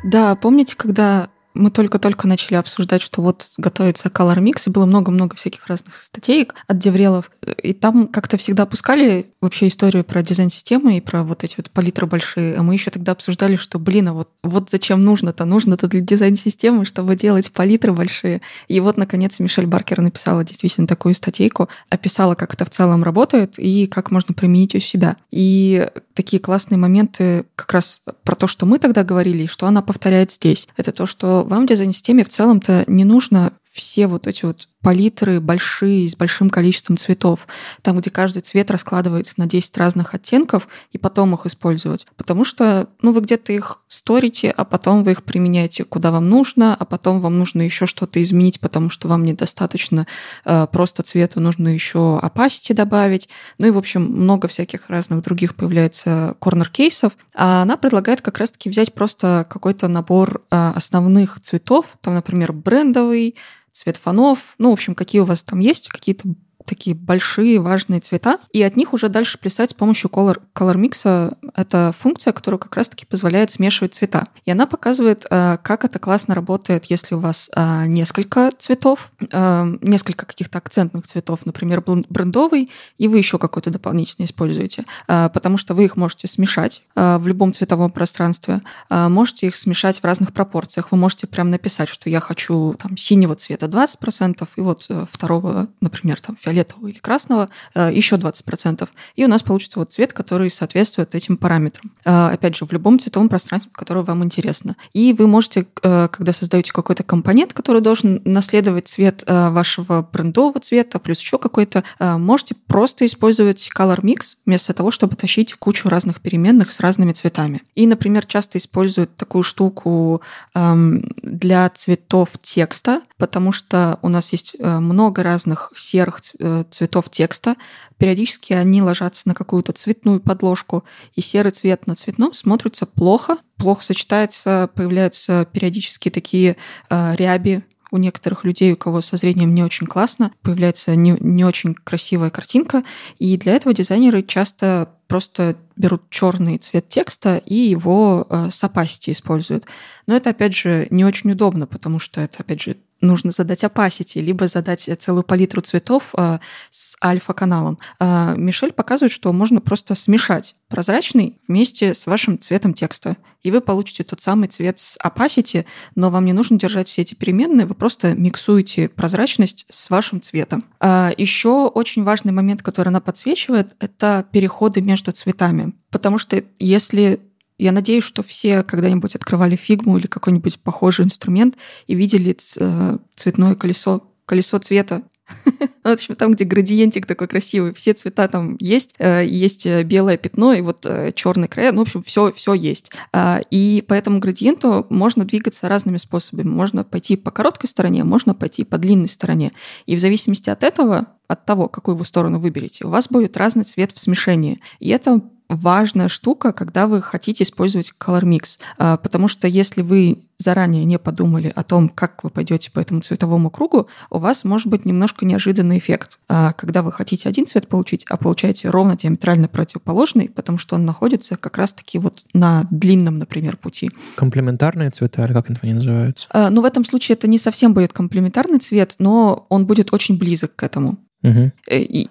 Да, помните, когда мы только-только начали обсуждать, что вот готовится Color Mix, и было много-много всяких разных статей от Деврелов. И там как-то всегда пускали вообще историю про дизайн-системы и про вот эти вот палитры большие. А мы еще тогда обсуждали, что, блин, а вот, вот зачем нужно-то? Нужно-то для дизайн-системы, чтобы делать палитры большие. И вот, наконец, Мишель Баркер написала действительно такую статейку, описала, как это в целом работает и как можно применить у себя. И такие классные моменты как раз про то, что мы тогда говорили, и что она повторяет здесь. Это то, что вам в дизайн-системе в целом-то не нужно все вот эти вот палитры большие, с большим количеством цветов, там, где каждый цвет раскладывается на 10 разных оттенков, и потом их использовать. Потому что, ну, вы где-то их сторите, а потом вы их применяете куда вам нужно, а потом вам нужно еще что-то изменить, потому что вам недостаточно э, просто цвета, нужно еще опасти добавить. Ну и, в общем, много всяких разных других появляется корнер-кейсов. А она предлагает как раз-таки взять просто какой-то набор э, основных цветов, там, например, брендовый, свет фонов, ну, в общем, какие у вас там есть какие-то такие большие, важные цвета, и от них уже дальше плясать с помощью color, color mix. Это функция, которая как раз-таки позволяет смешивать цвета. И она показывает, э, как это классно работает, если у вас э, несколько цветов, э, несколько каких-то акцентных цветов, например, брендовый, и вы еще какой-то дополнительный используете, потому что вы их можете смешать в любом цветовом пространстве, можете их смешать в разных пропорциях. Вы можете прям написать, что я хочу там синего цвета 20%, и вот второго, например, там фиолетового фиолетового или красного, э, еще 20%. И у нас получится вот цвет, который соответствует этим параметрам. Э, опять же, в любом цветовом пространстве, которое вам интересно. И вы можете, э, когда создаете какой-то компонент, который должен наследовать цвет вашего брендового цвета, плюс еще какой-то, можете просто использовать color mix вместо того, чтобы тащить кучу разных переменных с разными цветами. И, например, часто используют такую штуку эм, для цветов текста, потому что у нас есть много разных серых Э, цветов текста. Периодически они ложатся на какую-то цветную подложку, и серый цвет на цветном смотрится плохо, плохо сочетается, появляются периодически такие э, ряби, у некоторых людей, у кого со зрением не очень классно, появляется не, не очень красивая картинка. И для этого дизайнеры часто просто берут черный цвет текста и его э, с опасти используют. Но это, опять же, не очень удобно, потому что это, опять же, нужно задать opacity, либо задать э, целую палитру цветов э, с альфа-каналом. Э, Мишель показывает, что можно просто смешать прозрачный вместе с вашим цветом текста. И вы получите тот самый цвет с opacity, но вам не нужно держать все эти переменные, вы просто миксуете прозрачность с вашим цветом. А еще очень важный момент, который она подсвечивает, это переходы между цветами. Потому что если я надеюсь, что все когда-нибудь открывали фигму или какой-нибудь похожий инструмент и видели э, цветное колесо, колесо цвета. Ну, в общем, там, где градиентик такой красивый, все цвета там есть. Э, есть э, белое пятно и вот черный край. Ну, в общем, все, все есть. А, и по этому градиенту можно двигаться разными способами. Можно пойти по короткой стороне, можно пойти по длинной стороне. И в зависимости от этого от того, какую вы сторону выберете, у вас будет разный цвет в смешении. И это важная штука, когда вы хотите использовать color mix. А, потому что если вы заранее не подумали о том, как вы пойдете по этому цветовому кругу, у вас может быть немножко неожиданный эффект. А, когда вы хотите один цвет получить, а получаете ровно диаметрально противоположный, потому что он находится как раз-таки вот на длинном, например, пути. Комплементарные ЦВЕТЫ или как они называются? А, ну, в этом случае это не совсем будет комплементарный цвет, но он будет очень близок к этому. Угу.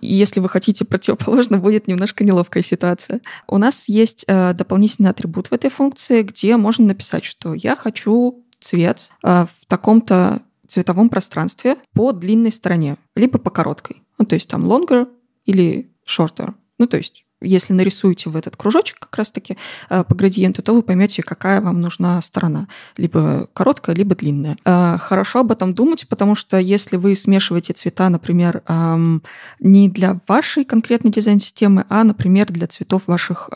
если вы хотите противоположно, будет немножко неловкая ситуация. У нас есть э, дополнительный атрибут в этой функции, где можно написать, что я хочу цвет э, в таком-то цветовом пространстве по длинной стороне, либо по короткой. Ну, то есть там longer или shorter. Ну, то есть если нарисуете в этот кружочек как раз-таки э, по градиенту, то вы поймете, какая вам нужна сторона, либо короткая, либо длинная. Э, хорошо об этом думать, потому что если вы смешиваете цвета, например, не для вашей конкретной дизайн-системы, а, например, для цветов ваших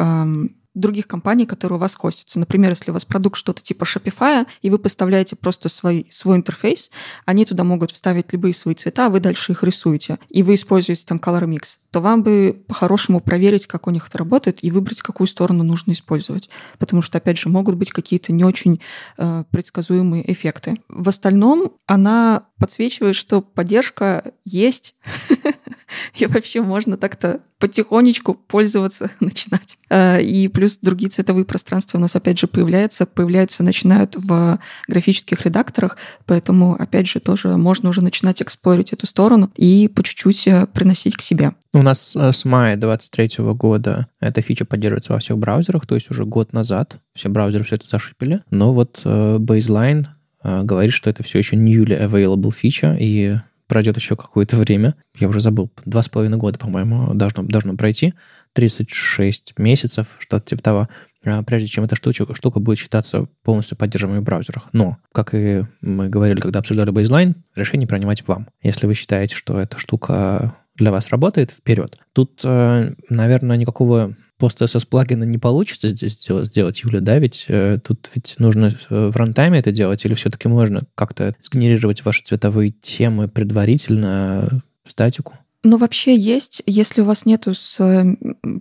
других компаний, которые у вас хостятся. Например, если у вас продукт что-то типа Shopify, и вы поставляете просто свой, свой интерфейс, они туда могут вставить любые свои цвета, а вы дальше их рисуете, и вы используете там Color Mix, то вам бы по-хорошему проверить, как у них это работает, и выбрать, какую сторону нужно использовать. Потому что, опять же, могут быть какие-то не очень э, предсказуемые эффекты. В остальном она подсвечивает, что поддержка есть, и вообще можно так-то потихонечку пользоваться, начинать. Э, и плюс другие цветовые пространства у нас опять же появляются, появляются, начинают в графических редакторах, поэтому опять же тоже можно уже начинать эксплорить эту сторону и по чуть-чуть э, приносить к себе. Ну, у нас э, с мая 23 года эта фича поддерживается во всех браузерах, то есть уже год назад все браузеры все это зашипели, но вот Baseline говорит, что это все еще newly available фича, и пройдет еще какое-то время. Я уже забыл, два с половиной года, по-моему, должно, должно пройти. 36 месяцев, что-то типа того, а, прежде чем эта штучка, штука будет считаться полностью поддерживаемой в браузерах. Но, как и мы говорили, когда обсуждали бейзлайн, решение принимать вам. Если вы считаете, что эта штука для вас работает, вперед. Тут, э, наверное, никакого просто PostSS плагина не получится здесь сделать, Юля, да? Ведь э, тут ведь нужно э, в рантайме это делать, или все-таки можно как-то сгенерировать ваши цветовые темы предварительно э, в статику? Ну, вообще есть, если у вас нету с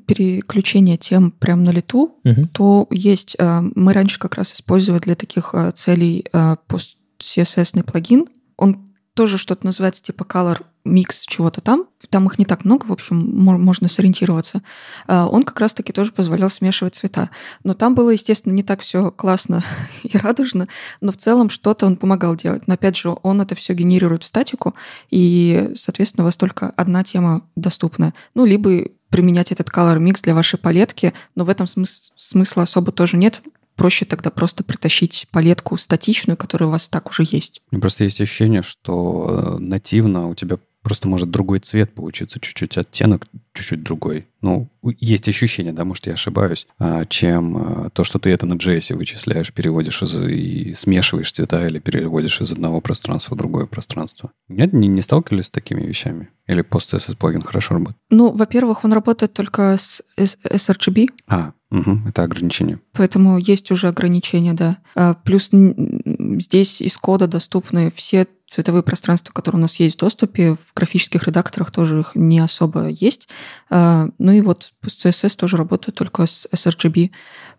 переключения тем прямо на лету, угу. то есть. Мы раньше как раз использовали для таких целей пост CSS-ный плагин. Он тоже что-то называется типа color микс чего-то там. Там их не так много, в общем, можно сориентироваться. А, он как раз-таки тоже позволял смешивать цвета. Но там было, естественно, не так все классно и радужно, но в целом что-то он помогал делать. Но опять же, он это все генерирует в статику, и, соответственно, у вас только одна тема доступна. Ну, либо применять этот color mix для вашей палетки, но в этом смыс- смысла особо тоже нет, проще тогда просто притащить палетку статичную, которая у вас так уже есть. И просто есть ощущение, что э, нативно у тебя просто может другой цвет получиться, чуть-чуть оттенок, чуть-чуть другой. Ну, есть ощущение, да, может, я ошибаюсь, а чем э, то, что ты это на JS вычисляешь, переводишь из, и смешиваешь цвета или переводишь из одного пространства в другое пространство. Нет, не, не сталкивались с такими вещами? Или пост-CSS плагин хорошо работает? Ну, во-первых, он работает только с SRGB. А, Угу, это ограничение. Поэтому есть уже ограничения, да. А, плюс здесь из кода доступны все цветовые пространства, которые у нас есть в доступе. В графических редакторах тоже их не особо есть. А, ну и вот CSS тоже работает только с sRGB,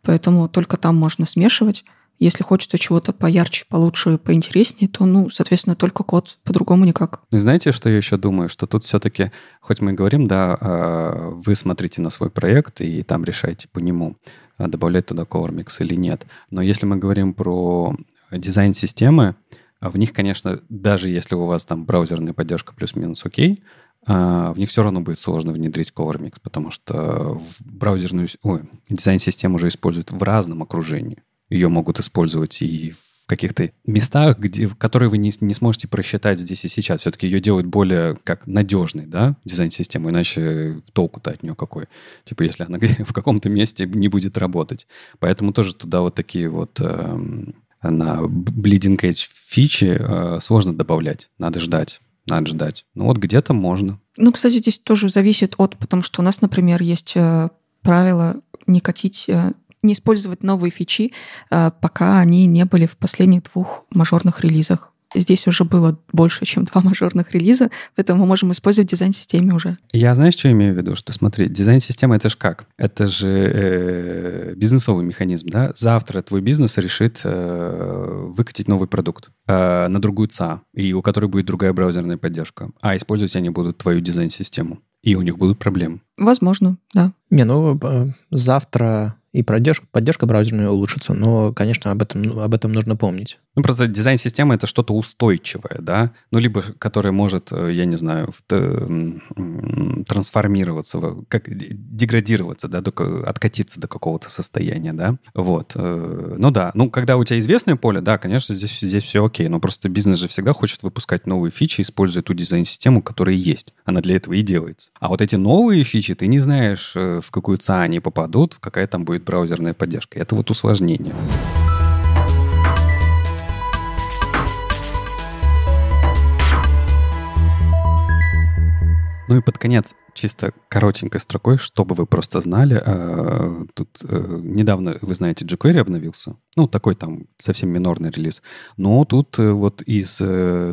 поэтому только там можно смешивать. Если хочется чего-то поярче, получше, поинтереснее, то, ну, соответственно, только код, по-другому никак. знаете, что я еще думаю? Что тут все-таки, хоть мы и говорим, да, а, вы смотрите на свой проект и там решаете по нему, а, добавлять туда Color Mix или нет. Но если мы говорим про дизайн системы, а, в них, конечно, даже если у вас там браузерная поддержка плюс-минус окей, в них все равно будет сложно внедрить ColorMix, потому что в браузерную, ой, дизайн-систему уже используют в разном окружении ее могут использовать и в каких-то местах, где, которые вы не, не сможете просчитать здесь и сейчас. Все-таки ее делают более как надежной, да, дизайн-систему, иначе толку-то от нее какой. Типа, если она в каком-то месте не будет работать. Поэтому тоже туда вот такие вот э, на bleeding edge фичи э, сложно добавлять. Надо ждать, надо ждать. Ну вот где-то можно. Ну, кстати, здесь тоже зависит от, потому что у нас, например, есть э, правило не катить э, не использовать новые фичи, э, пока они не были в последних двух мажорных релизах. Здесь уже было больше, чем два мажорных релиза, поэтому мы можем использовать дизайн-системе уже. Я знаешь, что имею в виду? Что смотри, дизайн-система это же как? Это же э, бизнесовый механизм, да? Завтра твой бизнес решит э, выкатить новый продукт э, на другую ЦА, и у которой будет другая браузерная поддержка. А использовать они будут твою дизайн-систему и у них будут проблемы. Возможно, да. Не, ну э, завтра и поддержка, поддержка браузерная улучшится, но, конечно, об этом, об этом нужно помнить. Ну, просто дизайн системы — это что-то устойчивое, да? Ну, либо которое может, э, я не знаю, трансформироваться, как деградироваться, да, откатиться до какого-то состояния, да? Вот. Э, ну да, ну, когда у тебя известное поле, да, конечно, здесь, здесь все окей, но просто бизнес же всегда хочет выпускать новые фичи, используя ту дизайн-систему, которая есть. Она для этого и делается. А вот эти новые фичи, ты не знаешь, э, в какую ЦА они попадут, какая там будет будет браузерная поддержка. Это вот усложнение. Ну и под конец чисто коротенькой строкой, чтобы вы просто знали. Э, тут э, недавно, вы знаете, jQuery обновился. Ну, такой там совсем минорный релиз. Но тут э, вот из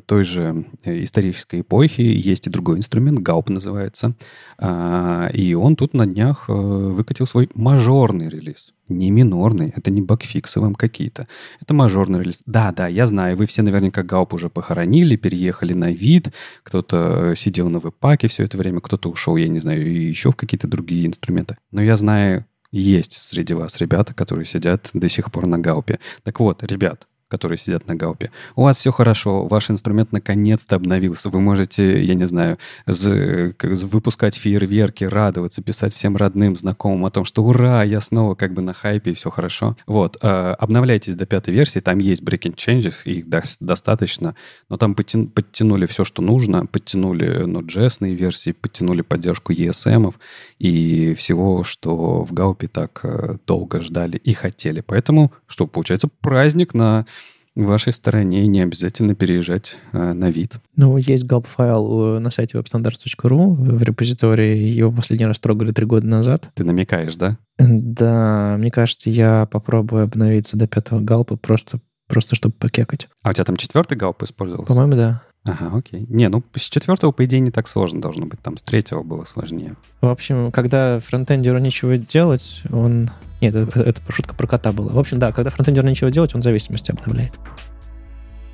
той же исторической эпохи есть и другой инструмент, Gaup называется. А, и он тут на днях выкатил свой мажорный релиз. Не минорный, это не багфиксы вам какие-то. Это мажорный релиз. Да, да, я знаю, вы все наверняка Gaup уже похоронили, переехали на вид, кто-то сидел на веб-паке все это время, кто-то ушел пошел, я не знаю, еще в какие-то другие инструменты. Но я знаю, есть среди вас ребята, которые сидят до сих пор на галпе. Так вот, ребят, которые сидят на гаупе. У вас все хорошо, ваш инструмент наконец-то обновился. Вы можете, я не знаю, выпускать фейерверки, радоваться, писать всем родным, знакомым о том, что ура, я снова как бы на хайпе и все хорошо. Вот, э, обновляйтесь до пятой версии, там есть breaking changes, их до достаточно, но там подтя подтянули все, что нужно, подтянули Node.js ну, версии, подтянули поддержку ESM и всего, что в гаупе так э, долго ждали и хотели. Поэтому, что получается, праздник на в вашей стороне не обязательно переезжать э, на вид. Ну, есть gulp файл э, на сайте webstandards.ru в репозитории. Его последний раз трогали три года назад. Ты намекаешь, да? Да, мне кажется, я попробую обновиться до пятого галпа просто, просто чтобы покекать. А у тебя там четвертый галп использовался? По-моему, да. Ага, окей. Не, ну с четвертого, по идее, не так сложно должно быть. Там с третьего было сложнее. В общем, когда фронтендеру нечего делать, он нет, это, это шутка про кота была. В общем, да, когда фронтендер нечего делать, он зависимости обновляет.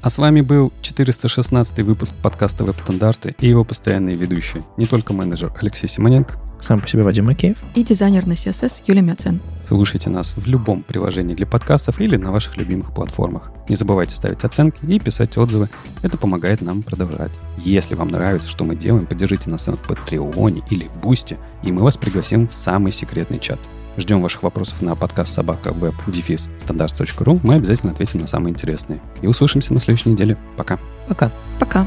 А с вами был 416 выпуск подкаста «Веб-стандарты» и его постоянные ведущие. Не только менеджер Алексей Симоненко. Сам по себе Вадим Макеев. И дизайнер на CSS Юлия Мяцен. Слушайте нас в любом приложении для подкастов или на ваших любимых платформах. Не забывайте ставить оценки и писать отзывы. Это помогает нам продолжать. Если вам нравится, что мы делаем, поддержите нас на Патреоне или Бусти, и мы вас пригласим в самый секретный чат – Ждем ваших вопросов на подкаст собака веб дефис стандарт.ру. Мы обязательно ответим на самые интересные. И услышимся на следующей неделе. Пока. Пока. Пока.